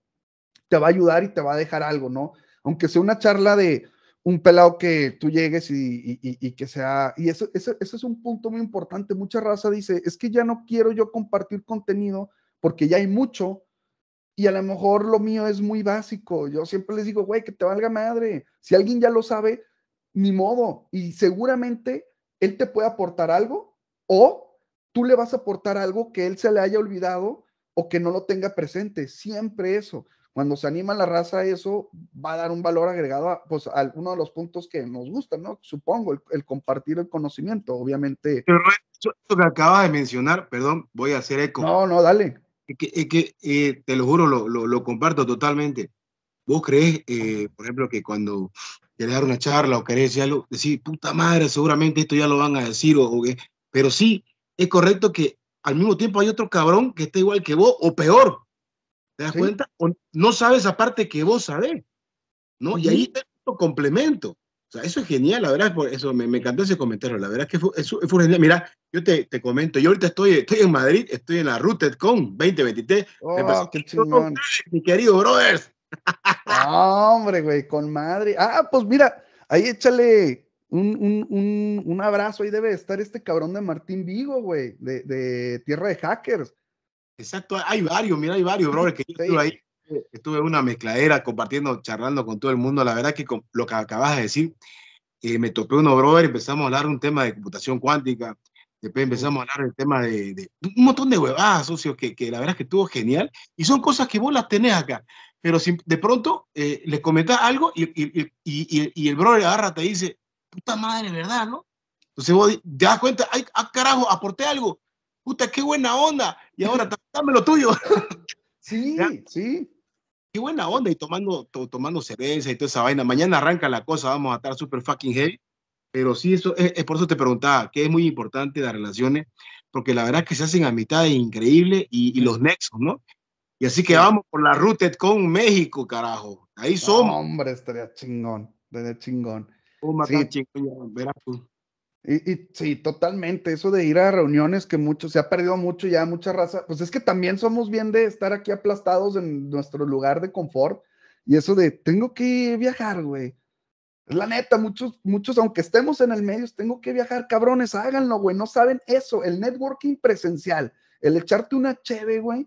te va a ayudar y te va a dejar algo, ¿no? Aunque sea una charla de, un pelado que tú llegues y, y, que sea, y eso, eso, eso, es un punto muy importante. Mucha raza dice, es que ya no quiero yo compartir contenido porque ya hay mucho y a lo mejor lo mío es muy básico. Yo siempre les digo, güey, que te valga madre. Si alguien ya lo sabe, ni modo. Y seguramente él te puede aportar algo o tú le vas a aportar algo que él se le haya olvidado o que no lo tenga presente. Siempre eso. Cuando se anima la raza, eso va a dar un valor agregado a, pues, uno de los puntos que nos gustan, ¿no? Supongo, el, compartir el conocimiento, obviamente. Pero lo que acaba de mencionar, perdón, voy a hacer eco. No, no, dale. Es que, eh, te lo juro, lo, lo, comparto totalmente. ¿Vos crees, eh, por ejemplo, que cuando querés dar una charla o querés decir algo, decir, puta madre, seguramente esto ya lo van a decir, o, o pero sí, es correcto que al mismo tiempo hay otro cabrón que está igual que vos o peor. ¿Te das cuenta? no sabes aparte que vos sabés, ¿no? Y ahí está tu complemento. O sea, eso es genial, la verdad, por eso me, encantó ese comentario, la verdad es que fue, genial. Mira, yo te, comento, yo ahorita estoy, estoy en Madrid, estoy en la con 2023. qué Mi querido brothers. hombre, güey, con madre. Ah, pues mira, ahí échale un, un, abrazo, ahí debe estar este cabrón de Martín Vigo, güey, de Tierra de Hackers Exacto, hay varios, mira, hay varios, brother, que yo estuve ahí, estuve en una mezcladera compartiendo, charlando con todo el mundo. La verdad que con lo que acabas de decir, eh, me topé uno, brother, empezamos a hablar un tema de computación cuántica, después empezamos a hablar del tema de, un montón de huevadas, socios, que, la verdad es que estuvo genial, y son cosas que vos las tenés acá, pero si de pronto eh, les comentás algo y, el brother agarra, te dice, puta madre, ¿verdad, no? Entonces vos te das cuenta, ay, ah, carajo, aporté algo, puta, qué buena onda. Y ahora [LAUGHS] dame lo tuyo. sí, [LAUGHS] sí. Qué buena onda y tomando, to, tomando cerveza y toda esa vaina. Mañana arranca la cosa, vamos a estar super fucking heavy. Pero sí, eso es, eh, eh, por eso te preguntaba, que es muy importante las relaciones, porque la verdad es que se hacen a mitad increíble y, los nexos, ¿no? Y así que vamos por la Route con México, carajo. Ahí somos. hombre, estaría chingón, estaría chingón. sí. chingón, verás tú. Y, sí, totalmente. Eso de ir a reuniones que muchos, se ha perdido mucho ya, mucha raza. Pues es que también somos bien de estar aquí aplastados en nuestro lugar de confort. Y eso de tengo que viajar, güey. la neta, muchos, muchos, aunque estemos en el medio, tengo que viajar, cabrones, háganlo, güey. No saben eso, el networking presencial, el echarte una cheve, güey,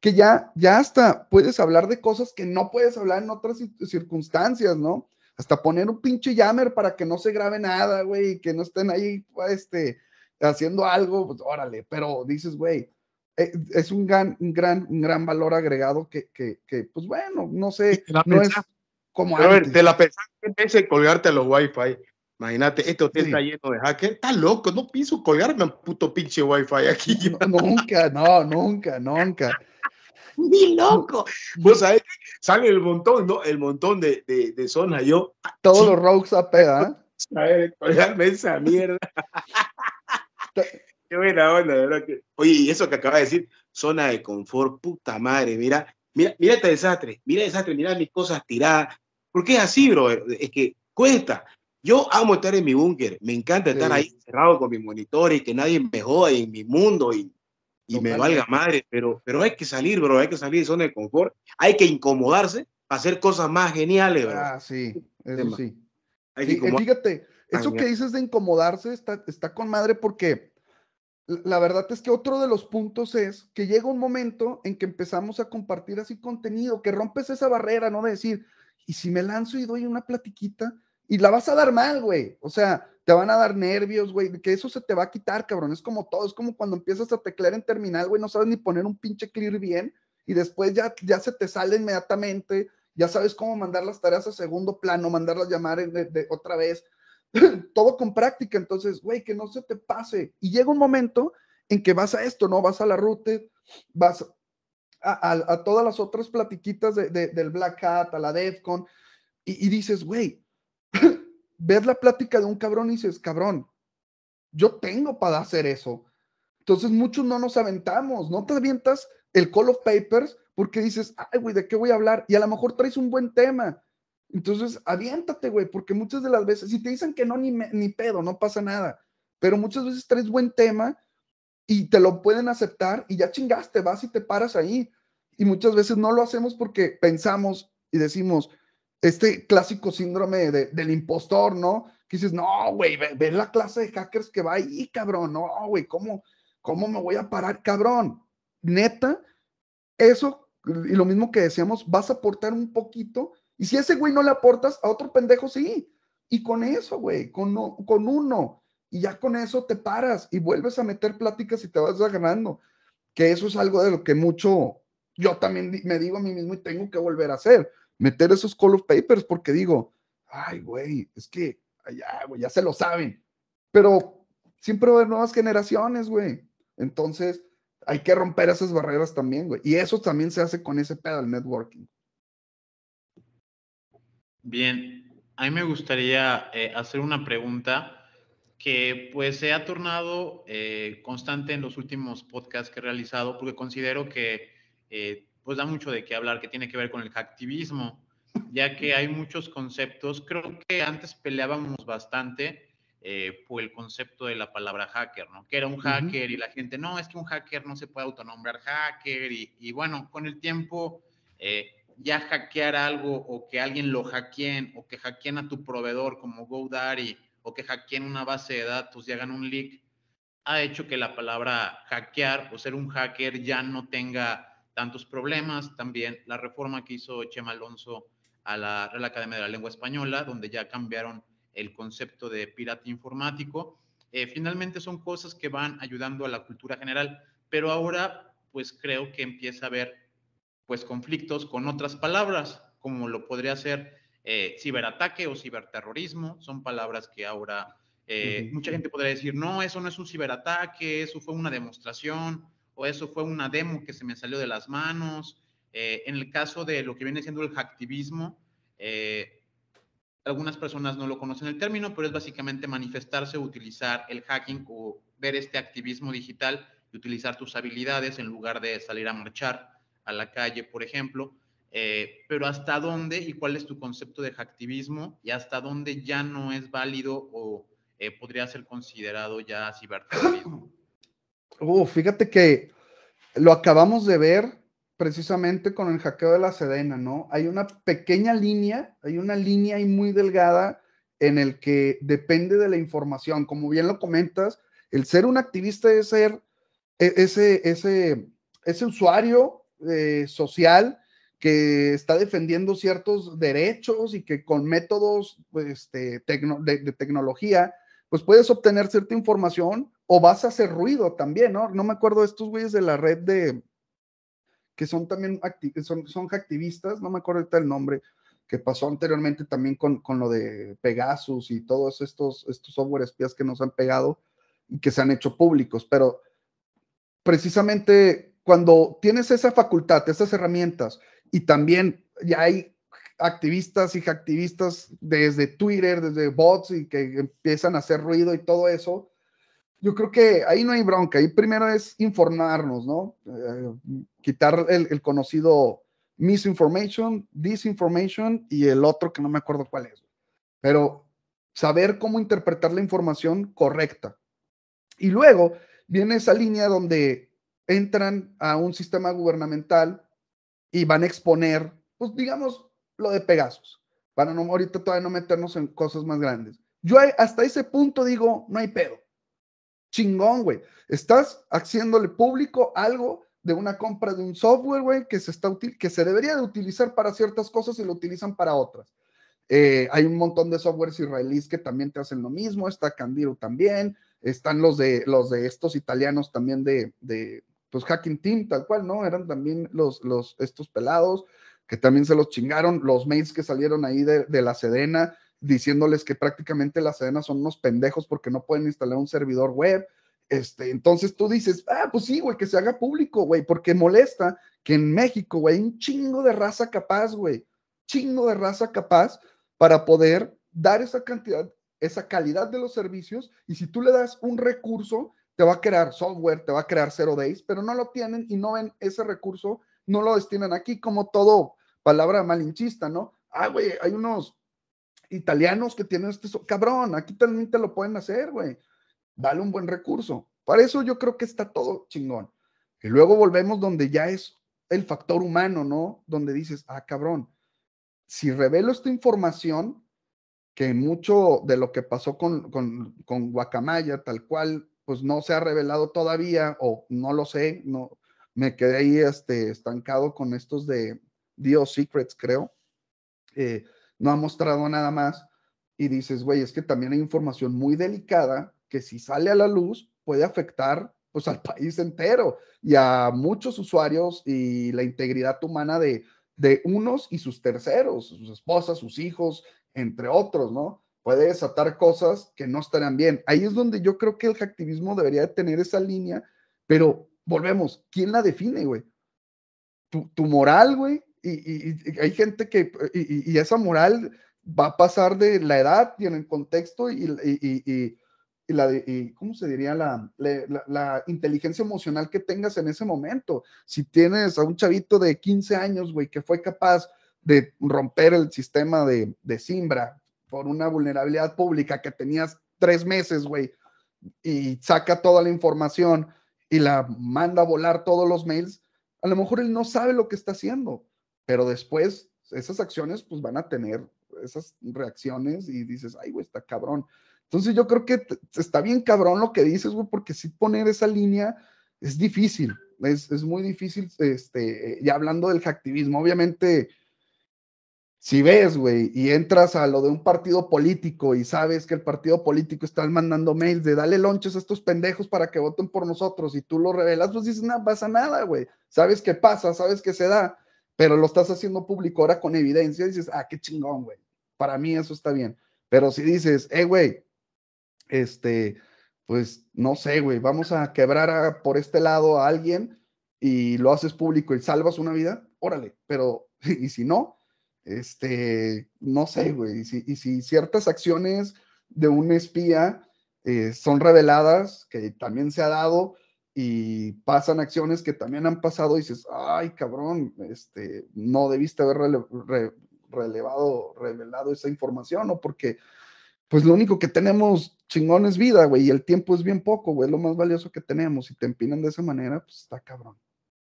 que ya, ya hasta puedes hablar de cosas que no puedes hablar en otras circunstancias, ¿no? hasta poner un pinche jammer para que no se grabe nada, güey, que no estén ahí, este, haciendo algo, pues órale, pero dices, güey, eh, es un gran, un gran, un gran valor agregado que, pues bueno, no sé, no es como A ver, de la que en ese colgarte a los wifi. Imagínate, este hotel está lleno de hackers. Está loco, no pienso colgarme un puto pinche wifi aquí. nunca, no, nunca, nunca. [LAUGHS] ni loco. Vos sabés sale el montón, ¿no? El montón de, de, zonas. Yo. Todos los rogues a pega, ¿eh? esa mierda. [LAUGHS] Qué buena onda, ¿verdad? Oye, y eso que acaba de decir, zona de confort, puta madre, mira, mira, este desastre, mira el desastre, mira mis cosas tiradas. Porque es así, bro, es que cuesta. Yo amo estar en mi búnker, me encanta estar ahí cerrado con mis monitores, y que nadie me joda en mi mundo y y me valga madre, pero, pero hay que salir, bro, hay que salir de zona de confort, hay que incomodarse para hacer cosas más geniales, bro. Ah, sí, sí. fíjate, eso que dices de incomodarse está, está con madre porque la verdad es que otro de los puntos es que llega un momento en que empezamos a compartir así contenido, que rompes esa barrera, ¿no? De decir, y si me lanzo y doy una platiquita, y la vas a dar mal, güey. O sea, te van a dar nervios, güey, que eso se te va a quitar, cabrón. Es como todo, es como cuando empiezas a teclear en terminal, güey, no sabes ni poner un pinche clear bien y después ya, ya se te sale inmediatamente, ya sabes cómo mandar las tareas a segundo plano, mandarlas llamar de, otra vez, [LAUGHS] todo con práctica. Entonces, güey, que no se te pase. Y llega un momento en que vas a esto, ¿no? Vas a la route, vas a, todas las otras platiquitas del Black Hat, a la DEFCON, y dices, güey, ves la plática de un cabrón y dices, cabrón, yo tengo para hacer eso. Entonces muchos no nos aventamos, no te avientas el call of papers porque dices, ay, güey, ¿de qué voy a hablar? Y a lo mejor traes un buen tema. Entonces, aviéntate, güey, porque muchas de las veces, si te dicen que no, ni, pedo, no pasa nada. Pero muchas veces traes buen tema y te lo pueden aceptar y ya chingaste, vas y te paras ahí. Y muchas veces no lo hacemos porque pensamos y decimos, este clásico síndrome del impostor, ¿no? Que dices, no, güey, ve, la clase de hackers que va ahí, cabrón, no, güey, ¿cómo, me voy a parar, cabrón? Neta, eso, y lo mismo que decíamos, vas a aportar un poquito, y si a ese güey no le aportas, a otro pendejo sí, y con eso, güey, con, con uno, y ya con eso te paras y vuelves a meter pláticas y te vas ganando, que eso es algo de lo que mucho yo también me digo a mí mismo y tengo que volver a hacer meter esos call of papers porque digo, ay, güey, es que ya, ya se lo saben. Pero siempre va a haber nuevas generaciones, güey. Entonces, hay que romper esas barreras también, güey. Y eso también se hace con ese pedal networking. Bien, a mí me gustaría eh, hacer una pregunta que pues se ha tornado eh, constante en los últimos podcasts que he realizado porque considero que eh, pues da mucho de qué hablar, que tiene que ver con el hacktivismo, ya que hay muchos conceptos. Creo que antes peleábamos bastante eh, por el concepto de la palabra hacker, ¿no? Que era un hacker y la gente, no, es que un hacker no se puede autonombrar hacker y, bueno, con el tiempo... Eh, ya hackear algo o que alguien lo hackeen o que hackeen a tu proveedor como GoDaddy o que hackeen una base de datos y hagan un leak, ha hecho que la palabra hackear o ser un hacker ya no tenga tantos problemas, también la reforma que hizo Chema Alonso a la Real Academia de la Lengua Española, donde ya cambiaron el concepto de pirata informático. Eh, finalmente son cosas que van ayudando a la cultura general, pero ahora pues creo que empieza a haber pues conflictos con otras palabras, como lo podría ser eh, ciberataque o ciberterrorismo, son palabras que ahora eh, mucha gente podría decir, no, eso no es un ciberataque, eso fue una demostración, o eso fue una demo que se me salió de las manos. Eh, en el caso de lo que viene siendo el hacktivismo, eh, algunas personas no lo conocen el término, pero es básicamente manifestarse, utilizar el hacking o ver este activismo digital y utilizar tus habilidades en lugar de salir a marchar a la calle, por ejemplo. Eh, pero hasta dónde y cuál es tu concepto de hacktivismo y hasta dónde ya no es válido o podría ser considerado ya ciberterrorismo. [COUGHS] fíjate que lo acabamos de ver precisamente con el hackeo de la Sedena, ¿no? Hay una pequeña línea, hay una línea ahí muy delgada en el que depende de la información. Como bien lo comentas, el ser un activista es ser e-, ese, ese, ese usuario eh, social que está defendiendo ciertos derechos y que con métodos pues, este, de, de tecnología, pues puedes obtener cierta información o vas a hacer ruido también, ¿no? No me acuerdo de estos güeyes de la red de que son también son, son activistas, no me acuerdo ahorita el nombre, que pasó anteriormente también con, lo de Pegasus y todos estos, estos software espías que nos han pegado y que se han hecho públicos, pero precisamente cuando tienes esa facultad, esas herramientas, y también ya hay activistas y activistas desde Twitter, desde bots y que empiezan a hacer ruido y todo eso, yo creo que ahí no hay bronca, ahí primero es informarnos, ¿no? Eh, quitar el, conocido misinformation, disinformation y el otro que no me acuerdo cuál es. Pero saber cómo interpretar la información correcta. Y luego viene esa línea donde entran a un sistema gubernamental y van a exponer, pues digamos, lo de Pegasus, para no, ahorita todavía no meternos en cosas más grandes. Yo hasta ese punto digo, no hay pedo Chingón, güey. Estás haciéndole público algo de una compra de un software, güey, que se, está que se debería de utilizar para ciertas cosas y lo utilizan para otras. Eh, hay un montón de softwares israelíes que también te hacen lo mismo, está Candiru también, están los de, los de estos italianos también de, de pues, Hacking Team, tal cual, ¿no? Eran también los, los, estos pelados que también se los chingaron, los mails que salieron ahí de, de la Sedena, diciéndoles que prácticamente las cenas son unos pendejos porque no pueden instalar un servidor web. Este, entonces tú dices, ah, pues sí, güey, que se haga público, güey, porque molesta que en México, güey, hay un chingo de raza capaz, güey, chingo de raza capaz para poder dar esa cantidad, esa calidad de los servicios. Y si tú le das un recurso, te va a crear software, te va a crear zero days, pero no lo tienen y no ven ese recurso, no lo destinan aquí, como todo palabra malinchista, ¿no? Ah, güey, hay unos italianos que tienen este... Cabrón, aquí también te lo pueden hacer, güey. Vale un buen recurso. Para eso yo creo que está todo chingón. Y luego volvemos donde ya es el factor humano, ¿no? Donde dices, ah, cabrón, si revelo esta información, que mucho de lo que pasó con, con, con Guacamaya, tal cual, pues no se ha revelado todavía, o no lo sé, no, me quedé ahí este, estancado con estos de Dios Secrets, creo. Eh, no ha mostrado nada más. Y dices, güey, es que también hay información muy delicada que si sale a la luz puede afectar pues al [LAUGHS] país entero y a muchos usuarios y la integridad humana de, de unos y sus terceros, sus esposas, sus hijos, entre otros, ¿no? Puede desatar cosas que no estarán bien. Ahí es donde yo creo que el hacktivismo debería de tener esa línea, pero volvemos, ¿quién la define, güey? Tu, tu moral, güey, y, hay gente que, y, esa moral va a pasar de la edad y en el contexto y, la, ¿cómo se diría? La, la, inteligencia emocional que tengas en ese momento. Si tienes a un chavito de 15 años, güey, que fue capaz de romper el sistema de, de Simbra por una vulnerabilidad pública que tenías tres meses, güey, y saca toda la información y la manda a volar todos los mails, a lo mejor él no sabe lo que está haciendo. Pero después, esas acciones pues van a tener esas reacciones y dices, ay, güey, está cabrón. Entonces yo creo que está bien cabrón lo que dices, güey, porque si poner esa línea es difícil, es, muy difícil, este, ya hablando del hacktivismo, obviamente, si ves, güey, y entras a lo de un partido político y sabes que el partido político está mandando mails de dale lonches a estos pendejos para que voten por nosotros y tú lo revelas, pues dices, no pasa nada, güey, sabes qué pasa, sabes que se da, pero lo estás haciendo público ahora con evidencia, dices, ah, qué chingón, güey. Para mí eso está bien. Pero si dices, eh, güey, este, pues no sé, güey, vamos a quebrar por este lado a alguien y lo haces público y salvas una vida, órale, pero [LAUGHS] y si no, este, no sé, güey, y si, ciertas acciones de un espía eh, son reveladas, que también se ha dado, y pasan acciones que también han pasado y dices, ay cabrón, este, no debiste haber relevado, revelado esa información, o Porque pues lo único que tenemos chingón es vida, güey, y el tiempo es bien poco, güey, lo más valioso que tenemos. y te empinan de esa manera, pues está cabrón.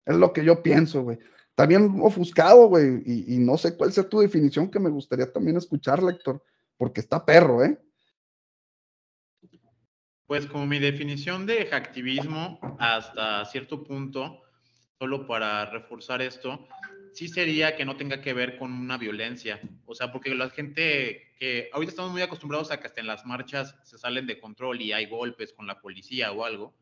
Es lo que yo pienso, güey. También ofuscado, güey, y, no sé cuál sea tu definición que me gustaría también escuchar, Héctor, porque está perro, ¿eh? pues como mi definición de activismo hasta cierto punto, solo para reforzar esto, sí sería que no tenga que ver con una violencia. O sea, porque la gente que ahorita estamos muy acostumbrados a que hasta en las marchas se salen de control y hay golpes con la policía o algo,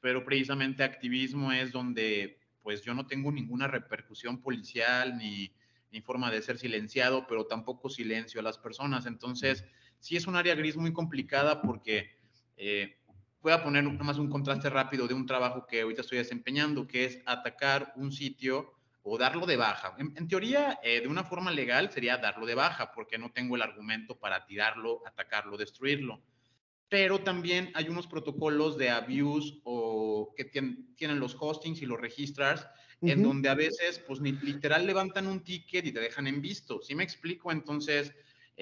pero precisamente activismo es donde pues yo no tengo ninguna repercusión policial ni, ni forma de ser silenciado, pero tampoco silencio a las personas. Entonces, sí es un área gris muy complicada porque eh, voy a poner más un contraste rápido de un trabajo que ahorita estoy desempeñando, que es atacar un sitio o darlo de baja. En, teoría, eh, de una forma legal sería darlo de baja, porque no tengo el argumento para tirarlo, atacarlo, destruirlo. Pero también hay unos protocolos de abuse o que tienen, los hostings y los registrars, en donde a veces, pues literal levantan un ticket y te dejan en visto. ¿Sí me explico? Entonces,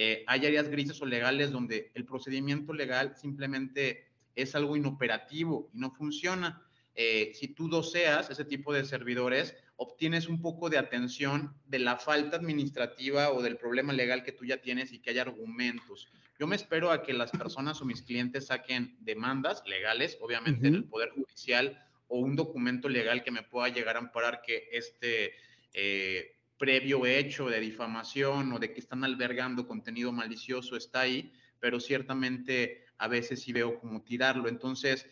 eh, hay áreas grises o legales donde el procedimiento legal simplemente es algo inoperativo y no funciona. Eh, si tú doseas ese tipo de servidores, obtienes un poco de atención de la falta administrativa o del problema legal que tú ya tienes y que haya argumentos. Yo me espero a que las personas o mis clientes saquen demandas legales, obviamente en el Poder Judicial, o un documento legal que me pueda llegar a amparar que este eh, previo hecho de difamación o de que están albergando contenido malicioso está ahí, pero ciertamente a veces sí veo como tirarlo. Entonces,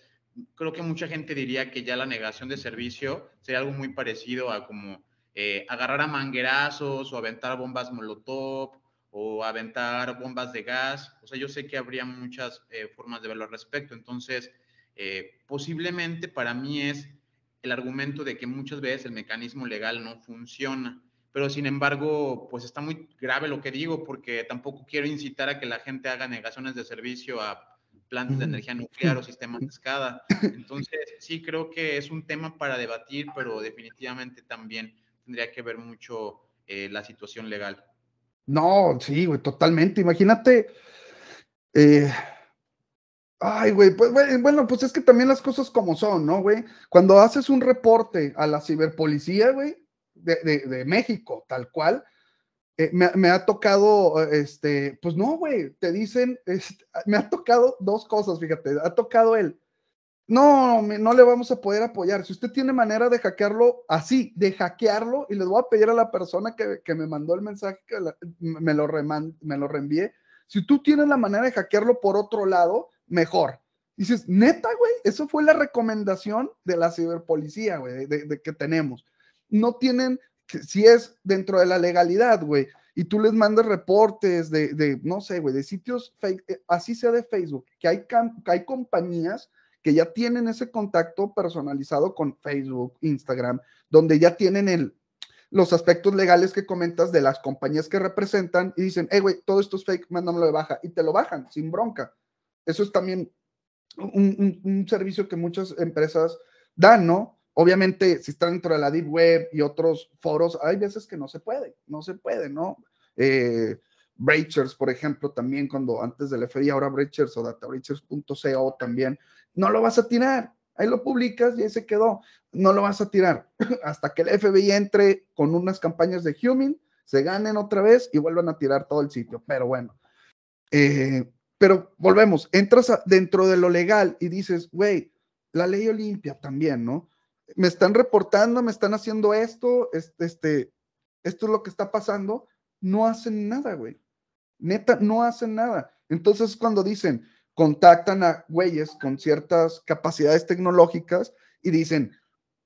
creo que mucha gente diría que ya la negación de servicio sería algo muy parecido a como eh, agarrar a manguerazos o aventar bombas molotov o aventar bombas de gas. O sea, yo sé que habría muchas eh, formas de verlo al respecto. Entonces, eh, posiblemente para mí es el argumento de que muchas veces el mecanismo legal no funciona pero sin embargo, pues está muy grave lo que digo, porque tampoco quiero incitar a que la gente haga negaciones de servicio a plantas de energía [LAUGHS] nuclear o sistemas de escada. Entonces, sí creo que es un tema para debatir, pero definitivamente también tendría que ver mucho eh, la situación legal. No, sí, güey, totalmente. Imagínate. Eh, ay, güey, pues, bueno, pues es que también las cosas como son, ¿no, güey? Cuando haces un reporte a la ciberpolicía, güey, de, México, tal cual, eh, me, ha tocado, este, pues no, güey, te dicen, este, [LAUGHS] me ha tocado dos cosas, fíjate, ha tocado él no, no le vamos a poder apoyar. Si usted tiene manera de hackearlo así, de hackearlo, y les voy a pedir a la persona que, me mandó el mensaje que me, lo me lo reenvié, si tú tienes la manera de hackearlo por otro lado, mejor. Y dices, neta, güey, eso fue la recomendación de la ciberpolicía, güey, de que tenemos no tienen, si es dentro de la legalidad, güey, y tú les mandas reportes de, no sé, güey, de sitios, fake, eh, así sea de Facebook, que hay, hay compañías que ya tienen ese contacto personalizado con Facebook, Instagram, donde ya tienen el, los aspectos legales que comentas de las compañías que representan y dicen, hey, eh, güey, todo esto es fake, mándamelo de baja, y te lo bajan sin bronca. Eso es también un, un servicio que muchas empresas dan, ¿no? Obviamente, si están dentro de la Deep Web y otros foros, hay veces que no se puede, no se puede, ¿no? Eh, Breachers, por ejemplo, también cuando antes del FBI, ahora Breachers o databreachers.co también, no lo vas a tirar. Ahí lo publicas y ahí se quedó. No lo vas a tirar [LAUGHS] hasta que el FBI entre con unas campañas de Human, se ganen otra vez y vuelvan a tirar todo el sitio. Pero bueno, eh, pero volvemos, entras dentro de lo legal y dices, güey, la ley Olimpia también, ¿no? me están reportando, me están haciendo esto, este, este, esto es lo que está pasando, no hacen nada, güey. Neta, no hacen nada. Entonces, cuando dicen, contactan a güeyes con ciertas capacidades tecnológicas y dicen,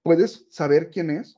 ¿puedes saber quién es?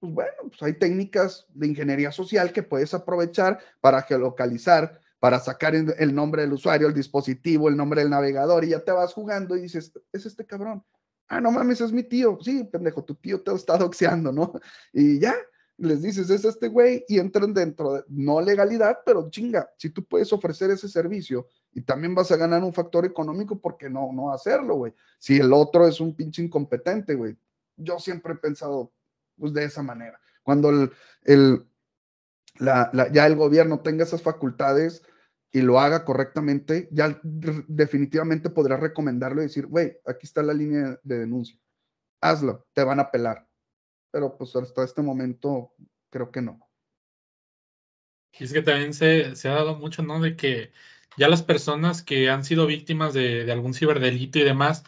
Pues bueno, pues hay técnicas de ingeniería social que puedes aprovechar para geolocalizar, para sacar el nombre del usuario, el dispositivo, el nombre del navegador, y ya te vas jugando y dices, es este cabrón ah, no mames, es mi tío. Sí, pendejo, tu tío te está doxeando, ¿no? [LAUGHS] Y ya, les dices, es este güey, y entran dentro de, no legalidad, pero chinga, si tú puedes ofrecer ese servicio y también vas a ganar un factor económico, ¿por qué no, no hacerlo, güey? Si el otro es un pinche incompetente, güey. Yo siempre he pensado, pues, de esa manera. Cuando el, el la, la, ya el gobierno tenga esas facultades, y lo haga correctamente, ya definitivamente podrás recomendarlo y decir, güey, aquí está la línea de denuncia, hazlo, te van a pelar. Pero pues hasta este momento creo que no. Y es que también se, se ha dado mucho, ¿no? De que ya las personas que han sido víctimas de, algún ciberdelito y demás,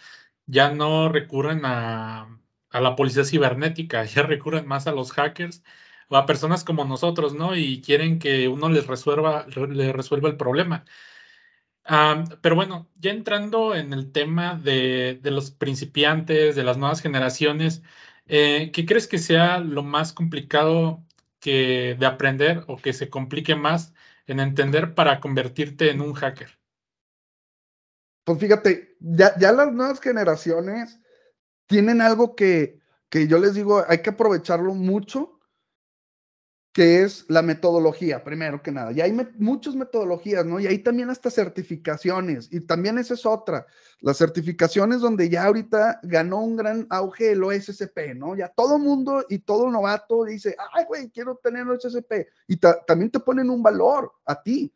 ya no recurren a, a la policía cibernética, [LAUGHS] ya recurren más a los hackers a personas como nosotros, ¿no? Y quieren que uno les resuelva, les resuelva el problema. pero bueno, ya entrando en el tema de, los principiantes, de las nuevas generaciones, eh, ¿qué crees que sea lo más complicado que, de aprender o que se complique más en entender para convertirte en un hacker? Pues fíjate, ya, las nuevas generaciones tienen algo que, que yo les digo, hay que aprovecharlo mucho que es la metodología, primero que nada. Y hay muchas metodologías, ¿no? Y hay también hasta certificaciones, y también esa es otra. Las certificaciones donde ya ahorita ganó un gran auge el OSCP, ¿no? Ya todo mundo y todo novato dice, ay, güey, quiero tener OSCP. Y también te ponen un valor a ti.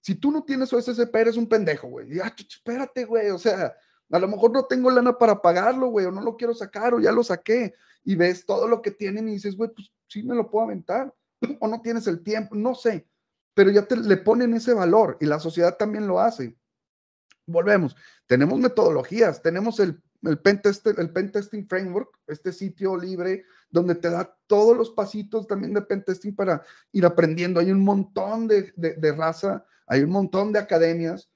Si tú no tienes OSCP, eres un pendejo, güey. Y, ah, espérate, güey, o sea, a lo mejor no tengo lana para pagarlo, güey, o no lo quiero sacar, o ya lo saqué. Y ves todo lo que tienen y dices, güey, pues sí me lo puedo aventar. [CLEARS THROAT] o no tienes el tiempo, no sé, pero ya te, le ponen ese valor y la sociedad también lo hace. Volvemos, tenemos metodologías, tenemos el, el, el pentesting framework, este sitio libre donde te da todos los pasitos también de pentesting para ir aprendiendo. Hay un montón de, raza, hay un montón de academias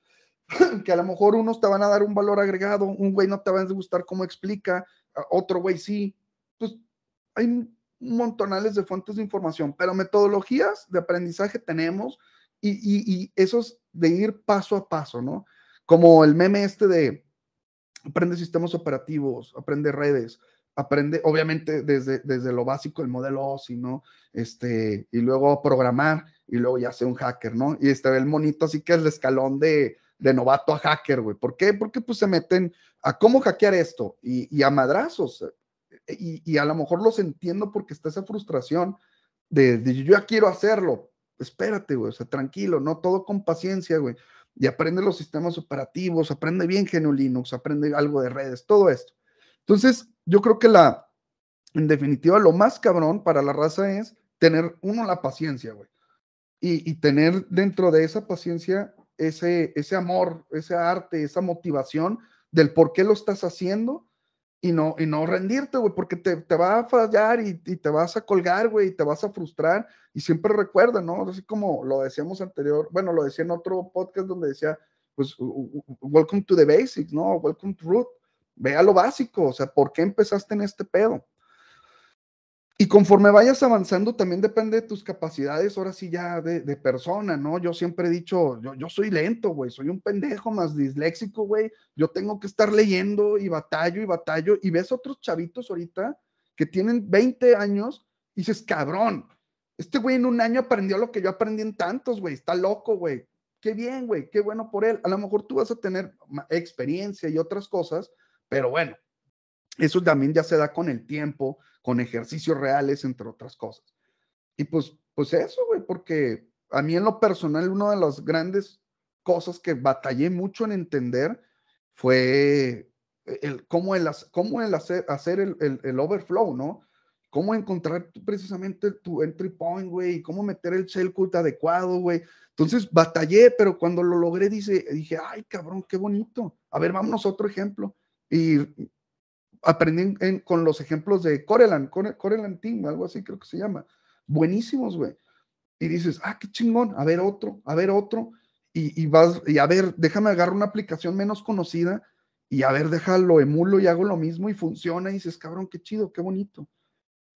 [CLEARS THROAT] que a lo mejor unos te van a dar un valor agregado, un güey no te va a gustar cómo explica, otro güey sí. Pues hay montonales de fuentes de información, pero metodologías de aprendizaje tenemos y, y, eso es de ir paso a paso, ¿no? Como el meme este de aprende sistemas operativos, aprende redes, aprende, obviamente, desde, desde lo básico, el modelo OSI, ¿no? Este, y luego programar, y luego ya ser un hacker, ¿no? Y este, el monito así que es el escalón de, de novato a hacker, güey. ¿Por qué? Porque pues se meten a cómo hackear esto y, y a madrazos y, a lo mejor los entiendo porque está esa frustración de, yo ya quiero hacerlo. Espérate, güey, o sea, tranquilo, no todo con paciencia, güey. Y aprende los sistemas operativos, aprende bien GNU Linux, aprende algo de redes, todo esto. Entonces, yo creo que la, en definitiva, lo más cabrón para la raza es tener uno la paciencia, güey. Y, tener dentro de esa paciencia ese, ese amor, ese arte, esa motivación del por qué lo estás haciendo y no, y no rendirte, güey, porque te, va a fallar y, te vas a colgar, güey, y te vas a frustrar. Y siempre recuerda, ¿no? Así como lo decíamos anterior, bueno, lo decía en otro podcast donde decía, pues, welcome to the basics, ¿no? Welcome to root. Vea lo básico, o sea, ¿por qué empezaste en este pedo? Y conforme vayas avanzando, también depende de tus capacidades, ahora sí ya de, persona, ¿no? Yo siempre he dicho, yo, yo soy lento, güey, soy un pendejo más disléxico, güey. Yo tengo que estar leyendo y batallo y batallo. Y ves otros chavitos ahorita que tienen 20 años y dices, cabrón, este güey en un año aprendió lo que yo aprendí en tantos, güey, está loco, güey. Qué bien, güey, qué bueno por él. A lo mejor tú vas a tener experiencia y otras cosas, pero bueno, eso también ya se da con el tiempo, con ejercicios reales, entre otras cosas. Y pues, pues eso, güey, porque a mí en lo personal, una de las grandes cosas que batallé mucho en entender fue el, cómo, el, cómo el hacer, el, overflow, ¿no? Cómo encontrar precisamente tu entry point, güey, y cómo meter el shell cut adecuado, güey. Entonces batallé, pero cuando lo logré dice, dije, ay, cabrón, qué bonito. A ver, vámonos a otro ejemplo. Y aprendí con los ejemplos de Coreland, Coreland Team, algo así creo que se llama. Buenísimos, güey. Y dices, ah, qué chingón, a ver otro, a ver otro. Y, vas, y a ver, déjame agarrar una aplicación menos conocida y a ver, déjalo, emulo y hago lo mismo y funciona. Y dices, cabrón, qué chido, qué bonito.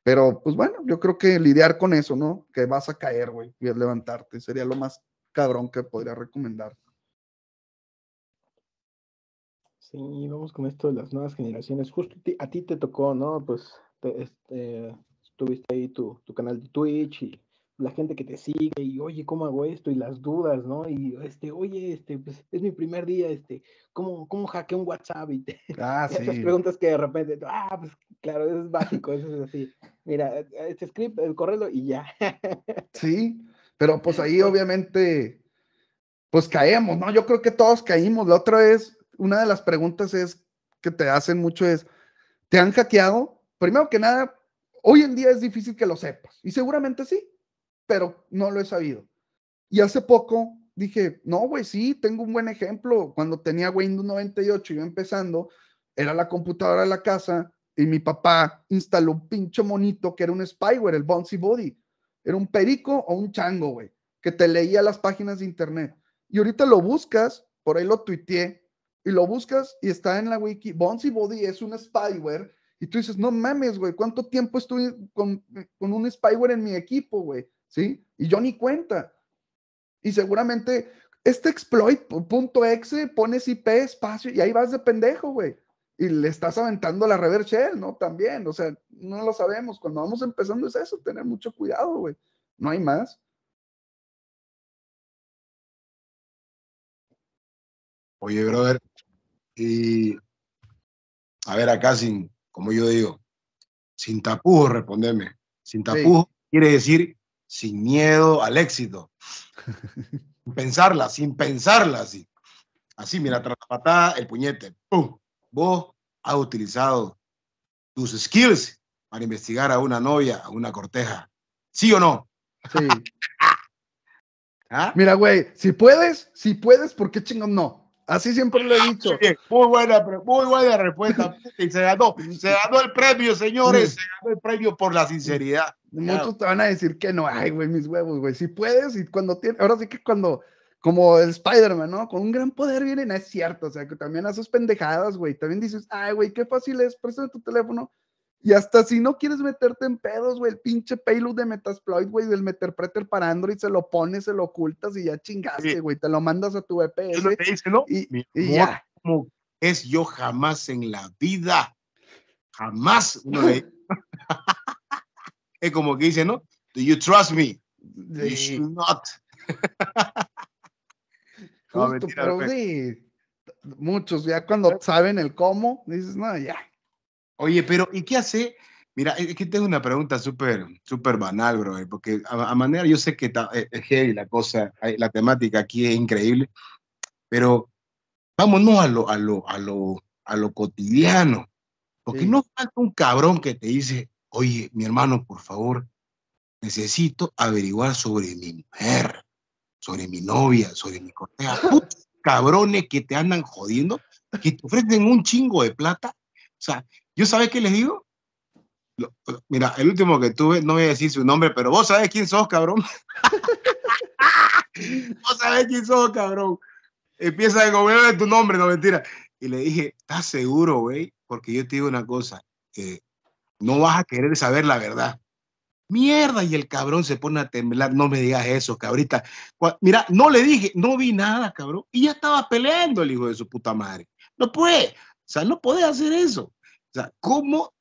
Pero pues bueno, yo creo que lidiar con eso, ¿no? Que vas a caer, güey, y levantarte, sería lo más cabrón que podría recomendar. Sí, vamos con esto de las nuevas generaciones. Justo a ti te tocó, ¿no? Pues este, tuviste ahí tu, canal de Twitch y la gente que te sigue y oye, ¿cómo hago esto? Y las dudas, ¿no? Y este, oye, este, pues es mi primer día, este, ¿cómo, cómo hackeo un WhatsApp? Y te, ah, [LAUGHS] sí. esas preguntas que de repente, ah, pues claro, eso es básico, eso es así. Mira, este eh, eh, script, el correo y ya. [LAUGHS] sí, pero pues ahí pues obviamente, pues caemos, ¿no? Yo creo que todos caímos. La otra es una de las preguntas es que te hacen mucho es, ¿te han hackeado? Primero que nada, hoy en día es difícil que lo sepas y seguramente sí, pero no lo he sabido. Y hace poco dije, no, güey, sí, tengo un buen ejemplo. Cuando tenía Windows 98 y empezando, era la computadora de la casa y mi papá instaló un pincho monito que era un spyware, el Bouncy Body. Era un perico o un chango, güey, que te leía las páginas de internet. Y ahorita lo buscas, por ahí lo tuiteé, y lo buscas y está en la wiki. Bouncy Body es un spyware. Y tú dices, no mames, güey, ¿cuánto tiempo estuve con, con un spyware en mi equipo, güey? ¿Sí? Y yo ni cuenta. Y seguramente este exploit.exe pones IP, espacio, y ahí vas de pendejo, güey. Y le estás aventando la reverse shell, ¿no? También, o sea, no lo sabemos. Cuando vamos empezando es eso, tener mucho cuidado, güey. No hay más. Oye, brother, y a ver, acá sin, como yo digo, sin tapujos, respondeme. Sin tapujos quiere decir sin miedo al éxito. Sin [LAUGHS] pensarla, sin pensarla así. Así, mira, tras la patada, el puñete. ¡Pum! Vos has utilizado tus skills para investigar a una novia, a una corteja. ¿Sí o no? Sí. [LAUGHS] ¿Ah? Mira, güey, si puedes, si puedes, ¿por qué chingón no? Así siempre lo he dicho. muy buena, muy buena respuesta. Y se ganó, se ganó el premio, señores. Se ganó el premio por la sinceridad. Muchos te van a decir que no, ay, güey, mis huevos, güey. Si puedes, y cuando tienes, ahora sí que cuando, como el Spider-Man, ¿no? Con un gran poder vienen, es cierto. O sea, que también haces pendejadas, güey. También dices, ay, güey, qué fácil es, préstame tu teléfono. Y hasta si no quieres meterte en pedos, güey, el pinche payload de Metasploit, güey, del Meterpreter para Android, se lo pones, se lo ocultas y ya chingaste, güey, te lo mandas a tu VPS. y, e ya. Como es yo jamás en la vida, jamás [LAUGHS] es como que dice, ¿no? Do you trust me? [LAUGHS] no, muchos ya cuando saben el cómo, dices, no, ya, Oye, pero ¿y qué hace? Mira, es que tengo una pregunta súper súper banal, bro, porque a, manera yo sé que eh, la cosa, la temática aquí es increíble, pero vámonos a lo, a lo, a lo, a lo cotidiano, porque no falta un cabrón que te dice, oye, mi hermano, por favor, necesito averiguar sobre mi mujer, sobre mi novia, sobre mi corteja. [LAUGHS] Cabrones que te andan jodiendo, que te ofrecen un chingo de plata. O sea, ¿Yo sabes qué les digo? Mira, el último que tuve, no voy a decir su nombre, pero vos sabes quién sos, cabrón. [LAUGHS] vos sabes quién sos, cabrón. Empieza a comer tu nombre, no mentira. Y le dije, ¿estás seguro, güey? Porque yo te digo una cosa, eh, no vas a querer saber la verdad. Mierda, y el cabrón se pone a temblar, no me digas eso, cabrita. Mira, no le dije, no vi nada, cabrón. Y ya estaba peleando el hijo de su puta madre. No puede, o sea, no puede hacer eso. O sea, ¿cómo,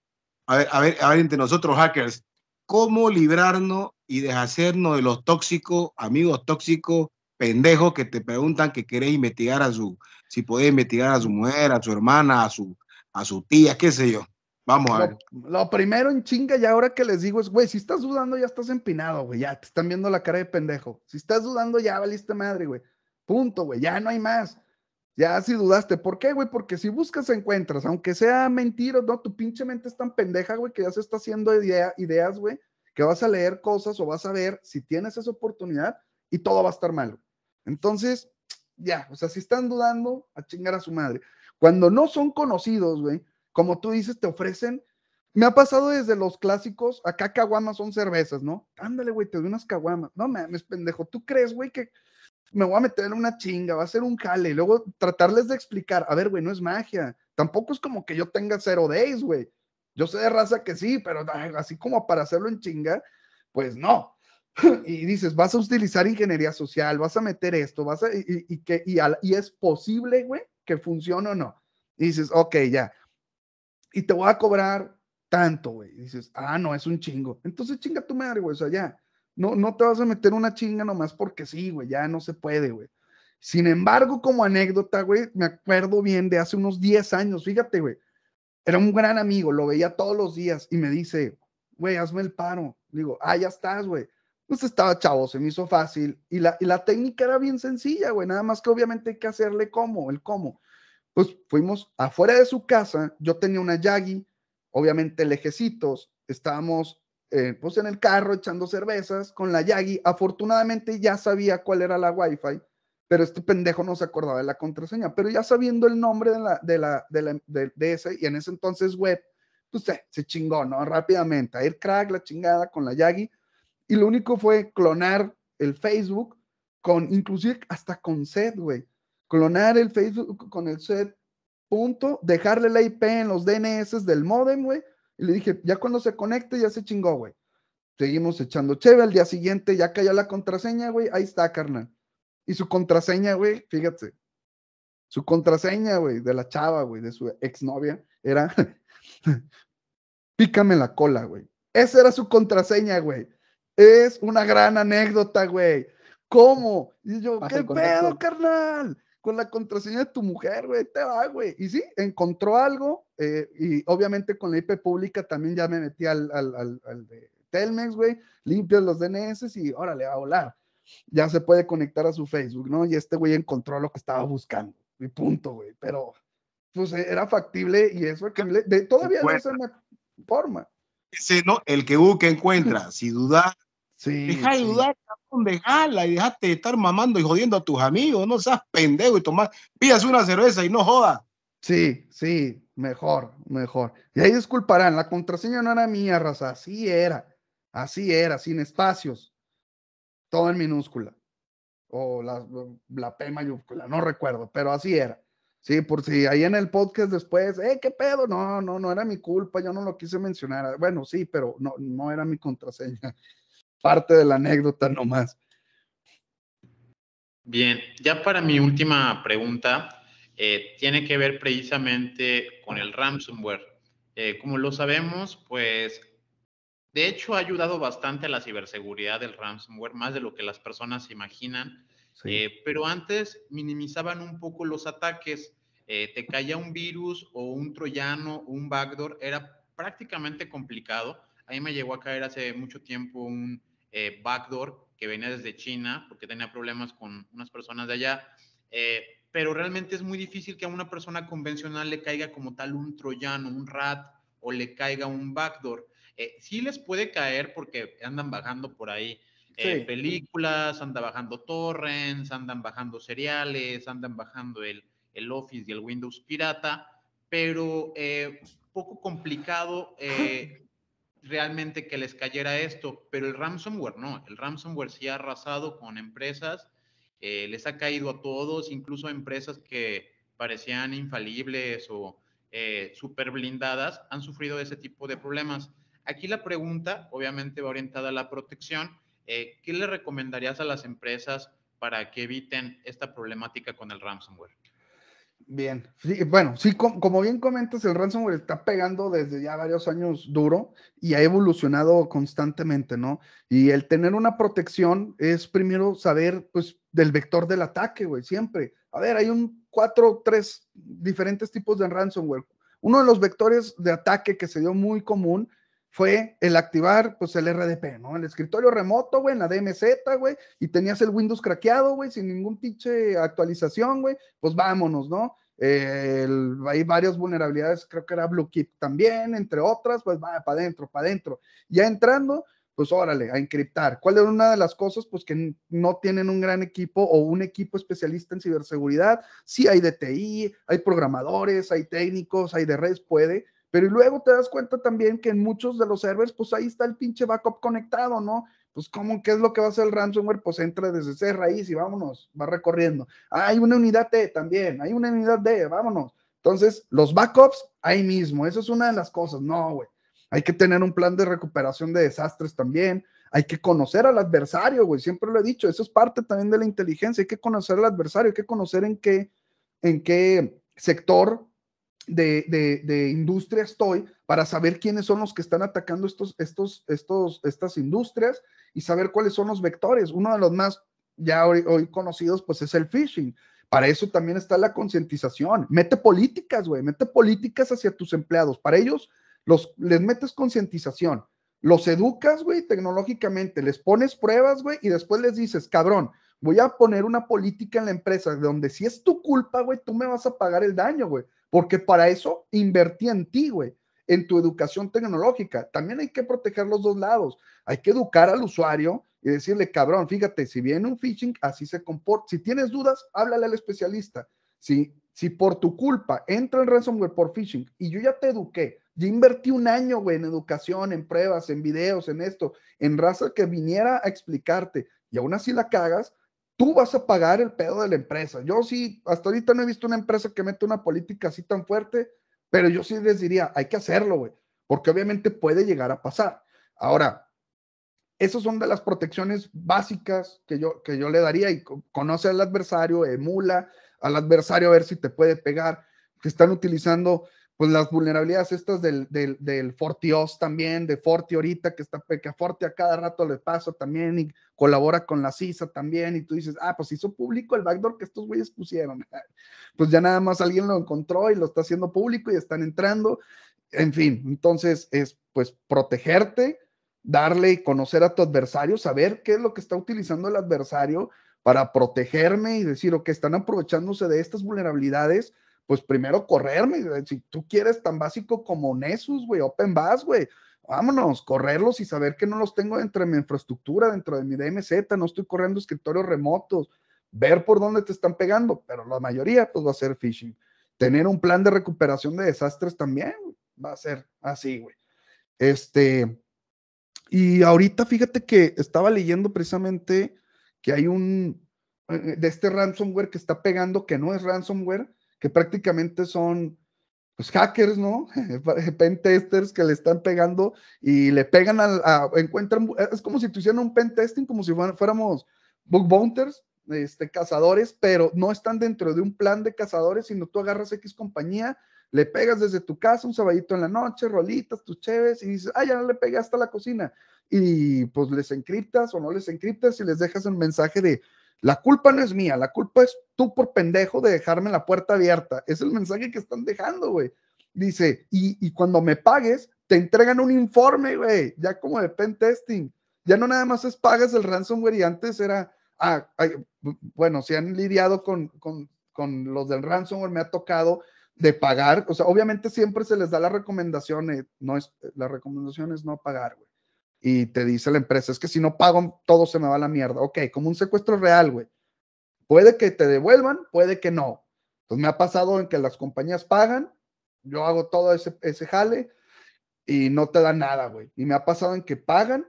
a ver, a ver, a ver entre nosotros hackers, cómo librarnos y deshacernos de los tóxicos, amigos tóxicos, pendejos que te preguntan que querés investigar a su, si podés investigar a su mujer, a su hermana, a su, a su tía, qué sé yo. Vamos a ver. Lo primero en chinga y ahora que les digo es, güey, si estás dudando ya estás empinado, güey, ya te están viendo la cara de pendejo. Si estás dudando ya valiste madre, güey. Punto, güey, ya no hay más. Ya si dudaste, ¿por qué, güey? Porque si buscas, encuentras, aunque sea mentira, ¿no? Tu pinche mente es tan pendeja, güey, que ya se está haciendo ideas, güey, que vas a leer cosas o vas a ver si tienes esa oportunidad y todo va a estar malo. Entonces, ya, o sea, si están dudando, a chingar a su madre. Cuando no son conocidos, güey, como tú dices, te ofrecen. Me ha pasado desde los clásicos, acá caguamas son cervezas, ¿no? Ándale, güey, te doy unas caguamas. No mames, pendejo, ¿tú crees, güey, que me voy a meter en una chinga, va a ser un jale. luego tratarles de explicar, a ver, güey, no es magia. Tampoco es como que yo tenga cero days, güey. Yo sé de raza que sí, pero así como para hacerlo en chinga, pues no. [LAUGHS] y dices, vas a utilizar ingeniería social, vas a meter esto, vas a, y, que, y, y es posible, güey, que funcione o no. Y dices, ok, ya. Y te voy a cobrar tanto, güey. Dices, ah, no, es un chingo. Entonces chinga tu madre, güey. O sea, ya no, no te vas a meter una chinga nomás porque sí, güey, ya no se puede, güey. Sin embargo, como anécdota, güey, me acuerdo bien de hace unos 10 años, fíjate, güey. Era un gran amigo, lo veía todos los días y me dice, güey, hazme el paro. Digo, ah, ya estás, güey. Pues estaba chavo, se me hizo fácil. Y la, y la técnica era bien sencilla, güey. Nada más que obviamente hay que hacerle cómo, el cómo. Pues fuimos afuera de su casa, yo tenía una Yagi, obviamente lejecitos, estábamos eh, Puse en el carro echando cervezas con la Yagi. Afortunadamente ya sabía cuál era la Wi-Fi, pero este pendejo no se acordaba de la contraseña. Pero ya sabiendo el nombre de, la, de, la, de, de, ese, y en ese entonces web, pues se chingó, ¿no? Rápidamente, a ir crack la chingada con la Yagi. Y lo único fue clonar el Facebook con, inclusive hasta con set, güey. Clonar el Facebook con el set, punto, dejarle la IP en los DNS del modem, güey, y le dije, ya cuando se conecte, ya se chingó, güey. Seguimos echando cheve al día siguiente, ya cayó la contraseña, güey. Ahí está, carnal. Y su contraseña, güey, fíjate. Su contraseña, güey, de la chava, güey, de su exnovia, era [LAUGHS] pícame la cola, güey. Esa era su contraseña, güey. Es una gran anécdota, güey. ¿Cómo? Y yo, ah, ¿qué pedo, carnal? con la contraseña de tu mujer, güey, te va, güey. Y sí, encontró algo, eh, y obviamente con la IP pública también ya me metí al, al, al, de Telmex, güey, limpias los DNS y órale, va a volar. Ya se puede conectar a su Facebook, ¿no? Y este güey encontró lo que estaba buscando, y punto, güey. Pero, pues eh, era factible y eso que todavía no es una forma. Ese, ¿no? El que busca encuentra, [LAUGHS] si duda. Deja de dudar, cabrón, y de estar mamando y jodiendo a tus amigos. No seas pendejo y tomás, pidas una cerveza y no joda Sí, sí, mejor, mejor. Y ahí disculparán, la contraseña no era mía, raza, así era, así era, sin espacios, todo en minúscula, o la, la P mayúscula, no recuerdo, pero así era. Sí, por si ahí en el podcast después, eh, qué pedo, no, no, no era mi culpa, yo no lo quise mencionar. Bueno, sí, pero no, no era mi contraseña parte de la anécdota nomás. Bien, ya para mi última pregunta, eh, tiene que ver precisamente con el ransomware. Eh, como lo sabemos, pues de hecho ha ayudado bastante a la ciberseguridad del ransomware, más de lo que las personas imaginan, eh, pero antes minimizaban un poco los ataques. te caía un virus o un troyano un backdoor, era prácticamente complicado. A mí me llegó a caer hace mucho tiempo un eh, backdoor que venía desde China porque tenía problemas con unas personas de allá. Eh, pero realmente es muy difícil que a una persona convencional le caiga como tal un troyano, un rat o le caiga un backdoor. Eh, sí les puede caer porque andan bajando por ahí eh, películas, andan bajando torrents, andan bajando seriales andan bajando el, el Office y el Windows pirata, pero poco complicado realmente que les cayera esto, pero el ransomware no, el ransomware sí ha arrasado con empresas, eh, les ha caído a todos, incluso a empresas que parecían infalibles o eh, blindadas, han sufrido ese tipo de problemas. Aquí la pregunta obviamente va orientada a la protección. Eh, ¿Qué le recomendarías a las empresas para que eviten esta problemática con el ransomware? Bien. bueno, sí, como bien comentas, el ransomware está pegando desde ya varios años duro y ha evolucionado constantemente, ¿no? Y el tener una protección es primero saber, pues, del vector del ataque, güey, siempre. A ver, hay un cuatro, tres diferentes tipos de ransomware. Uno de los vectores de ataque que se dio muy común fue el activar, pues, el RDP, ¿no? El escritorio remoto, güey, en la DMZ, güey, y tenías el Windows craqueado, güey, sin ningún pinche actualización, güey, pues vámonos, ¿no? hay varias vulnerabilidades, creo que era BlueKeep también, entre otras, pues va para adentro, para adentro. Ya entrando, pues órale, a encriptar. ¿Cuál era una de las cosas? Pues que no tienen un gran equipo o un equipo especialista en ciberseguridad. Sí hay DTI, hay programadores, hay técnicos, hay de redes, puede, pero luego te das cuenta también que en muchos de los servers, pues ahí está el pinche backup conectado, ¿no? Pues, ¿cómo? ¿Qué es lo que va a hacer el ransomware? Pues entra desde ese raíz y vámonos, va recorriendo. hay una unidad T e también, hay una unidad D, vámonos. Entonces, los backups ahí mismo, eso es una de las cosas. No, güey. Hay que tener un plan de recuperación de desastres también. Hay que conocer al adversario, güey. Siempre lo he dicho, eso es parte también de la inteligencia. Hay que conocer al adversario, hay que conocer en qué, en qué sector de, de, industria estoy para saber quiénes son los que están atacando estos, estos, estos, estas industrias y saber cuáles son los vectores. Uno de los más ya hoy, conocidos, pues es el phishing. Para eso también está la concientización. Mete políticas, güey, mete políticas hacia tus empleados. Para ellos los, les metes concientización, los educas, güey, tecnológicamente, les pones pruebas, güey, y después les dices, cabrón, voy a poner una política en la empresa donde si es tu culpa, güey, tú me vas a pagar el daño, güey porque para eso invertí en ti, güey, en tu educación tecnológica. También hay que proteger los dos lados. Hay que educar al usuario y decirle, cabrón, fíjate, si viene un phishing, así se comporta. Si tienes dudas, háblale al especialista. Si, si por tu culpa entra el ransomware por phishing y yo ya te eduqué, ya invertí un año, güey, en educación, en pruebas, en videos, en esto, en raza que viniera a explicarte y aún así la cagas, tú vas a pagar el pedo de la empresa. Yo sí, hasta ahorita no he visto una empresa que meta una política así tan fuerte, pero yo sí les diría, hay que hacerlo, güey, porque obviamente puede llegar a pasar. Ahora, esas son de las protecciones básicas que yo, que yo le daría y conoce al adversario, emula al adversario a ver si te puede pegar, que están utilizando pues las vulnerabilidades estas del, del, Fortios también, de Forti ahorita, que está que a Forti a cada rato le pasa también y colabora con la CISA también, y tú dices, ah, pues hizo público el backdoor que estos güeyes pusieron. [LAUGHS] Pues ya nada más alguien lo encontró y lo está haciendo público y están entrando. En fin, entonces es pues protegerte, darle y conocer a tu adversario, saber qué es lo que está utilizando el adversario para protegerme y decir, que están aprovechándose de estas vulnerabilidades pues primero correrme. Si tú quieres tan básico como Nessus, güey, Open Bass, güey, vámonos, correrlos y saber que no los tengo dentro de mi infraestructura, dentro de mi DMZ, no estoy corriendo escritorios remotos, ver por dónde te están pegando, pero la mayoría pues va a ser phishing. Tener un plan de recuperación de desastres también va a ser así, güey. Este, y ahorita fíjate que estaba leyendo precisamente que hay un, eh, de este ransomware que está pegando, que no es ransomware, que prácticamente son pues hackers, ¿no? [LAUGHS] Pentesters que le están pegando y le pegan a, encuentran, es como si tú un un testing, como si fuéramos bug bounters, este, cazadores, pero no están dentro de un plan de cazadores, sino tú agarras X compañía, le pegas desde tu casa un sabadito en la noche, rolitas, tus cheves, y dices, ah, ya no le pegué hasta la cocina. Y pues les encriptas o no les encriptas y les dejas un mensaje de, la culpa no es mía, la culpa es tú por pendejo de dejarme la puerta abierta. Es el mensaje que están dejando, güey. Dice, y, cuando me pagues, te entregan un informe, güey, ya como de pen testing. Ya no nada más es pagas el ransomware y antes era, ah, bueno, si han lidiado con, con, los del ransomware, me ha tocado de pagar. O sea, obviamente siempre se les da la recomendación, eh, no es, eh, la recomendación es no pagar, güey y te dice la empresa, es que si no pago, todo se me va a la mierda. Ok, como un secuestro real, güey. Puede que te devuelvan, puede que no. Entonces me ha pasado en que las compañías pagan, yo hago todo ese, ese jale y no te da nada, güey. Y me ha pasado en que pagan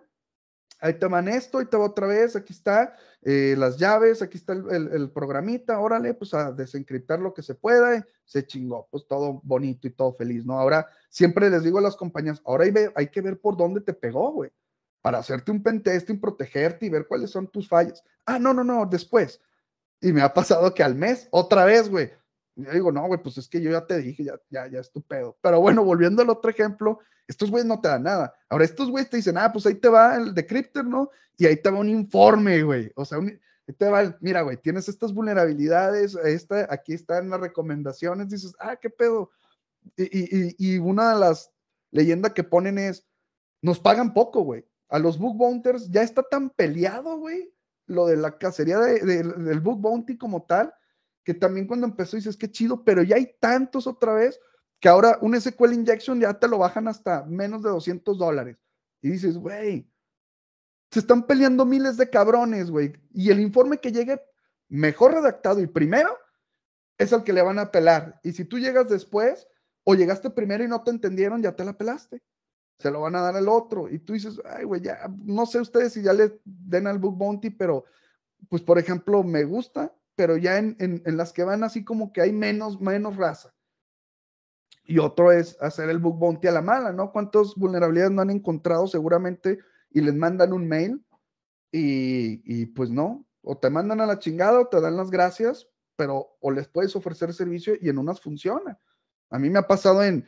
ahí van esto, ahí te va otra vez, aquí está eh, las llaves, aquí está el, el, programita, órale, pues a desencriptar lo que se pueda, se chingó, pues todo bonito y todo feliz, ¿no? Ahora, siempre les digo a las compañías, ahora hay, hay que ver por dónde te pegó, güey, para hacerte un pentesting, protegerte y ver cuáles son tus fallas. Ah, no, no, no, después. Y me ha pasado que al mes, otra vez, güey, yo digo, no, güey, pues es que yo ya te dije, ya, ya, ya es Pero bueno, volviendo al otro ejemplo, estos güeyes no te dan nada. Ahora, estos güeyes te dicen, ah, pues ahí te va el decryptor, ¿no? Y ahí te va un informe, güey. O sea, te va, mira, güey, tienes estas vulnerabilidades, esta, aquí están las recomendaciones, dices, ah, qué pedo. Y, una de las leyendas que ponen es, nos pagan poco, güey. A los book bounters ya está tan peleado, güey, lo de la cacería del book bounty como tal que también cuando empezó dices, qué chido, pero ya hay tantos otra vez que ahora un SQL Injection ya te lo bajan hasta menos de 200 dólares. Y dices, güey, se están peleando miles de cabrones, güey. Y el informe que llegue mejor redactado y primero es el que le van a pelar. Y si tú llegas después o llegaste primero y no te entendieron, ya te la pelaste. Se lo van a dar al otro. Y tú dices, ay, güey, ya, no sé ustedes si ya le den al Book Bounty, pero pues, por ejemplo, me gusta pero ya en, las que van así como que hay menos, menos raza. Y otro es hacer el bug bounty a la mala, ¿no? ¿Cuántas vulnerabilidades no han encontrado seguramente y les mandan un mail y, pues no? O te mandan a la chingada o te dan las gracias, pero o les puedes ofrecer servicio y en unas funciona. A mí me ha pasado en,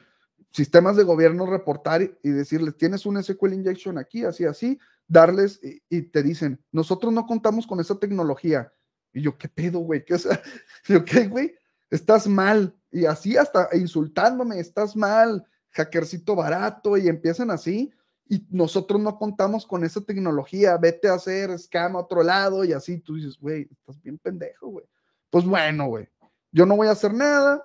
sistemas de gobierno reportar y decirles, tienes un SQL injection aquí, así, así, darles y, te dicen, nosotros no contamos con esa tecnología, y yo, ¿qué pedo, güey? ¿Qué, o [LAUGHS] yo, ¿qué, güey? Estás mal. Y así hasta insultándome, estás mal, hackercito barato, y empiezan así. Y nosotros no contamos con esa tecnología, vete a hacer scam a otro lado y así. Tú dices, güey, estás bien pendejo, güey. Pues bueno, güey, yo no voy a hacer nada.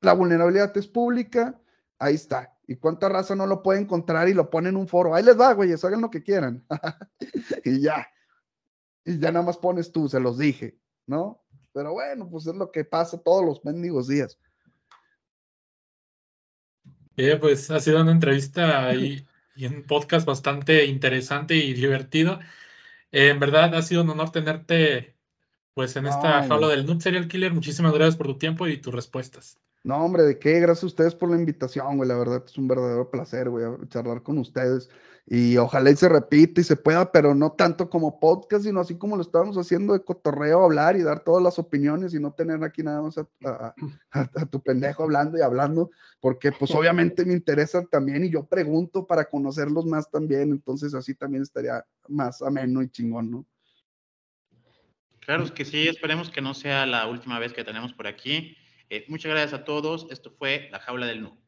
La vulnerabilidad es pública, ahí está. ¿Y cuánta raza no lo puede encontrar y lo pone en un foro? Ahí les va, güey hagan lo que quieran. [LAUGHS] y ya y ya nada más pones tú, se los dije, ¿no? Pero bueno, pues es lo que pasa todos los mendigos días. Eh, pues ha sido una entrevista [LAUGHS] y, y un podcast bastante interesante y divertido. Eh, en verdad ha sido un honor tenerte pues en esta jaula del nut Serial Killer. Muchísimas gracias por tu tiempo y tus respuestas. No, hombre, ¿de qué? Gracias a ustedes por la invitación, güey. La verdad es un verdadero placer, güey, charlar con ustedes. Y ojalá y se repita y se pueda, pero no tanto como podcast, sino así como lo estábamos haciendo de cotorreo, hablar y dar todas las opiniones y no tener aquí nada más a, tu pendejo hablando y hablando, porque pues [LAUGHS] obviamente me interesan también y yo pregunto para conocerlos más también, entonces así también estaría más ameno y chingón, ¿no? Claro, es que sí, esperemos que no sea la última vez que tenemos por aquí. Eh, muchas gracias a todos. Esto fue La Jaula del Nu.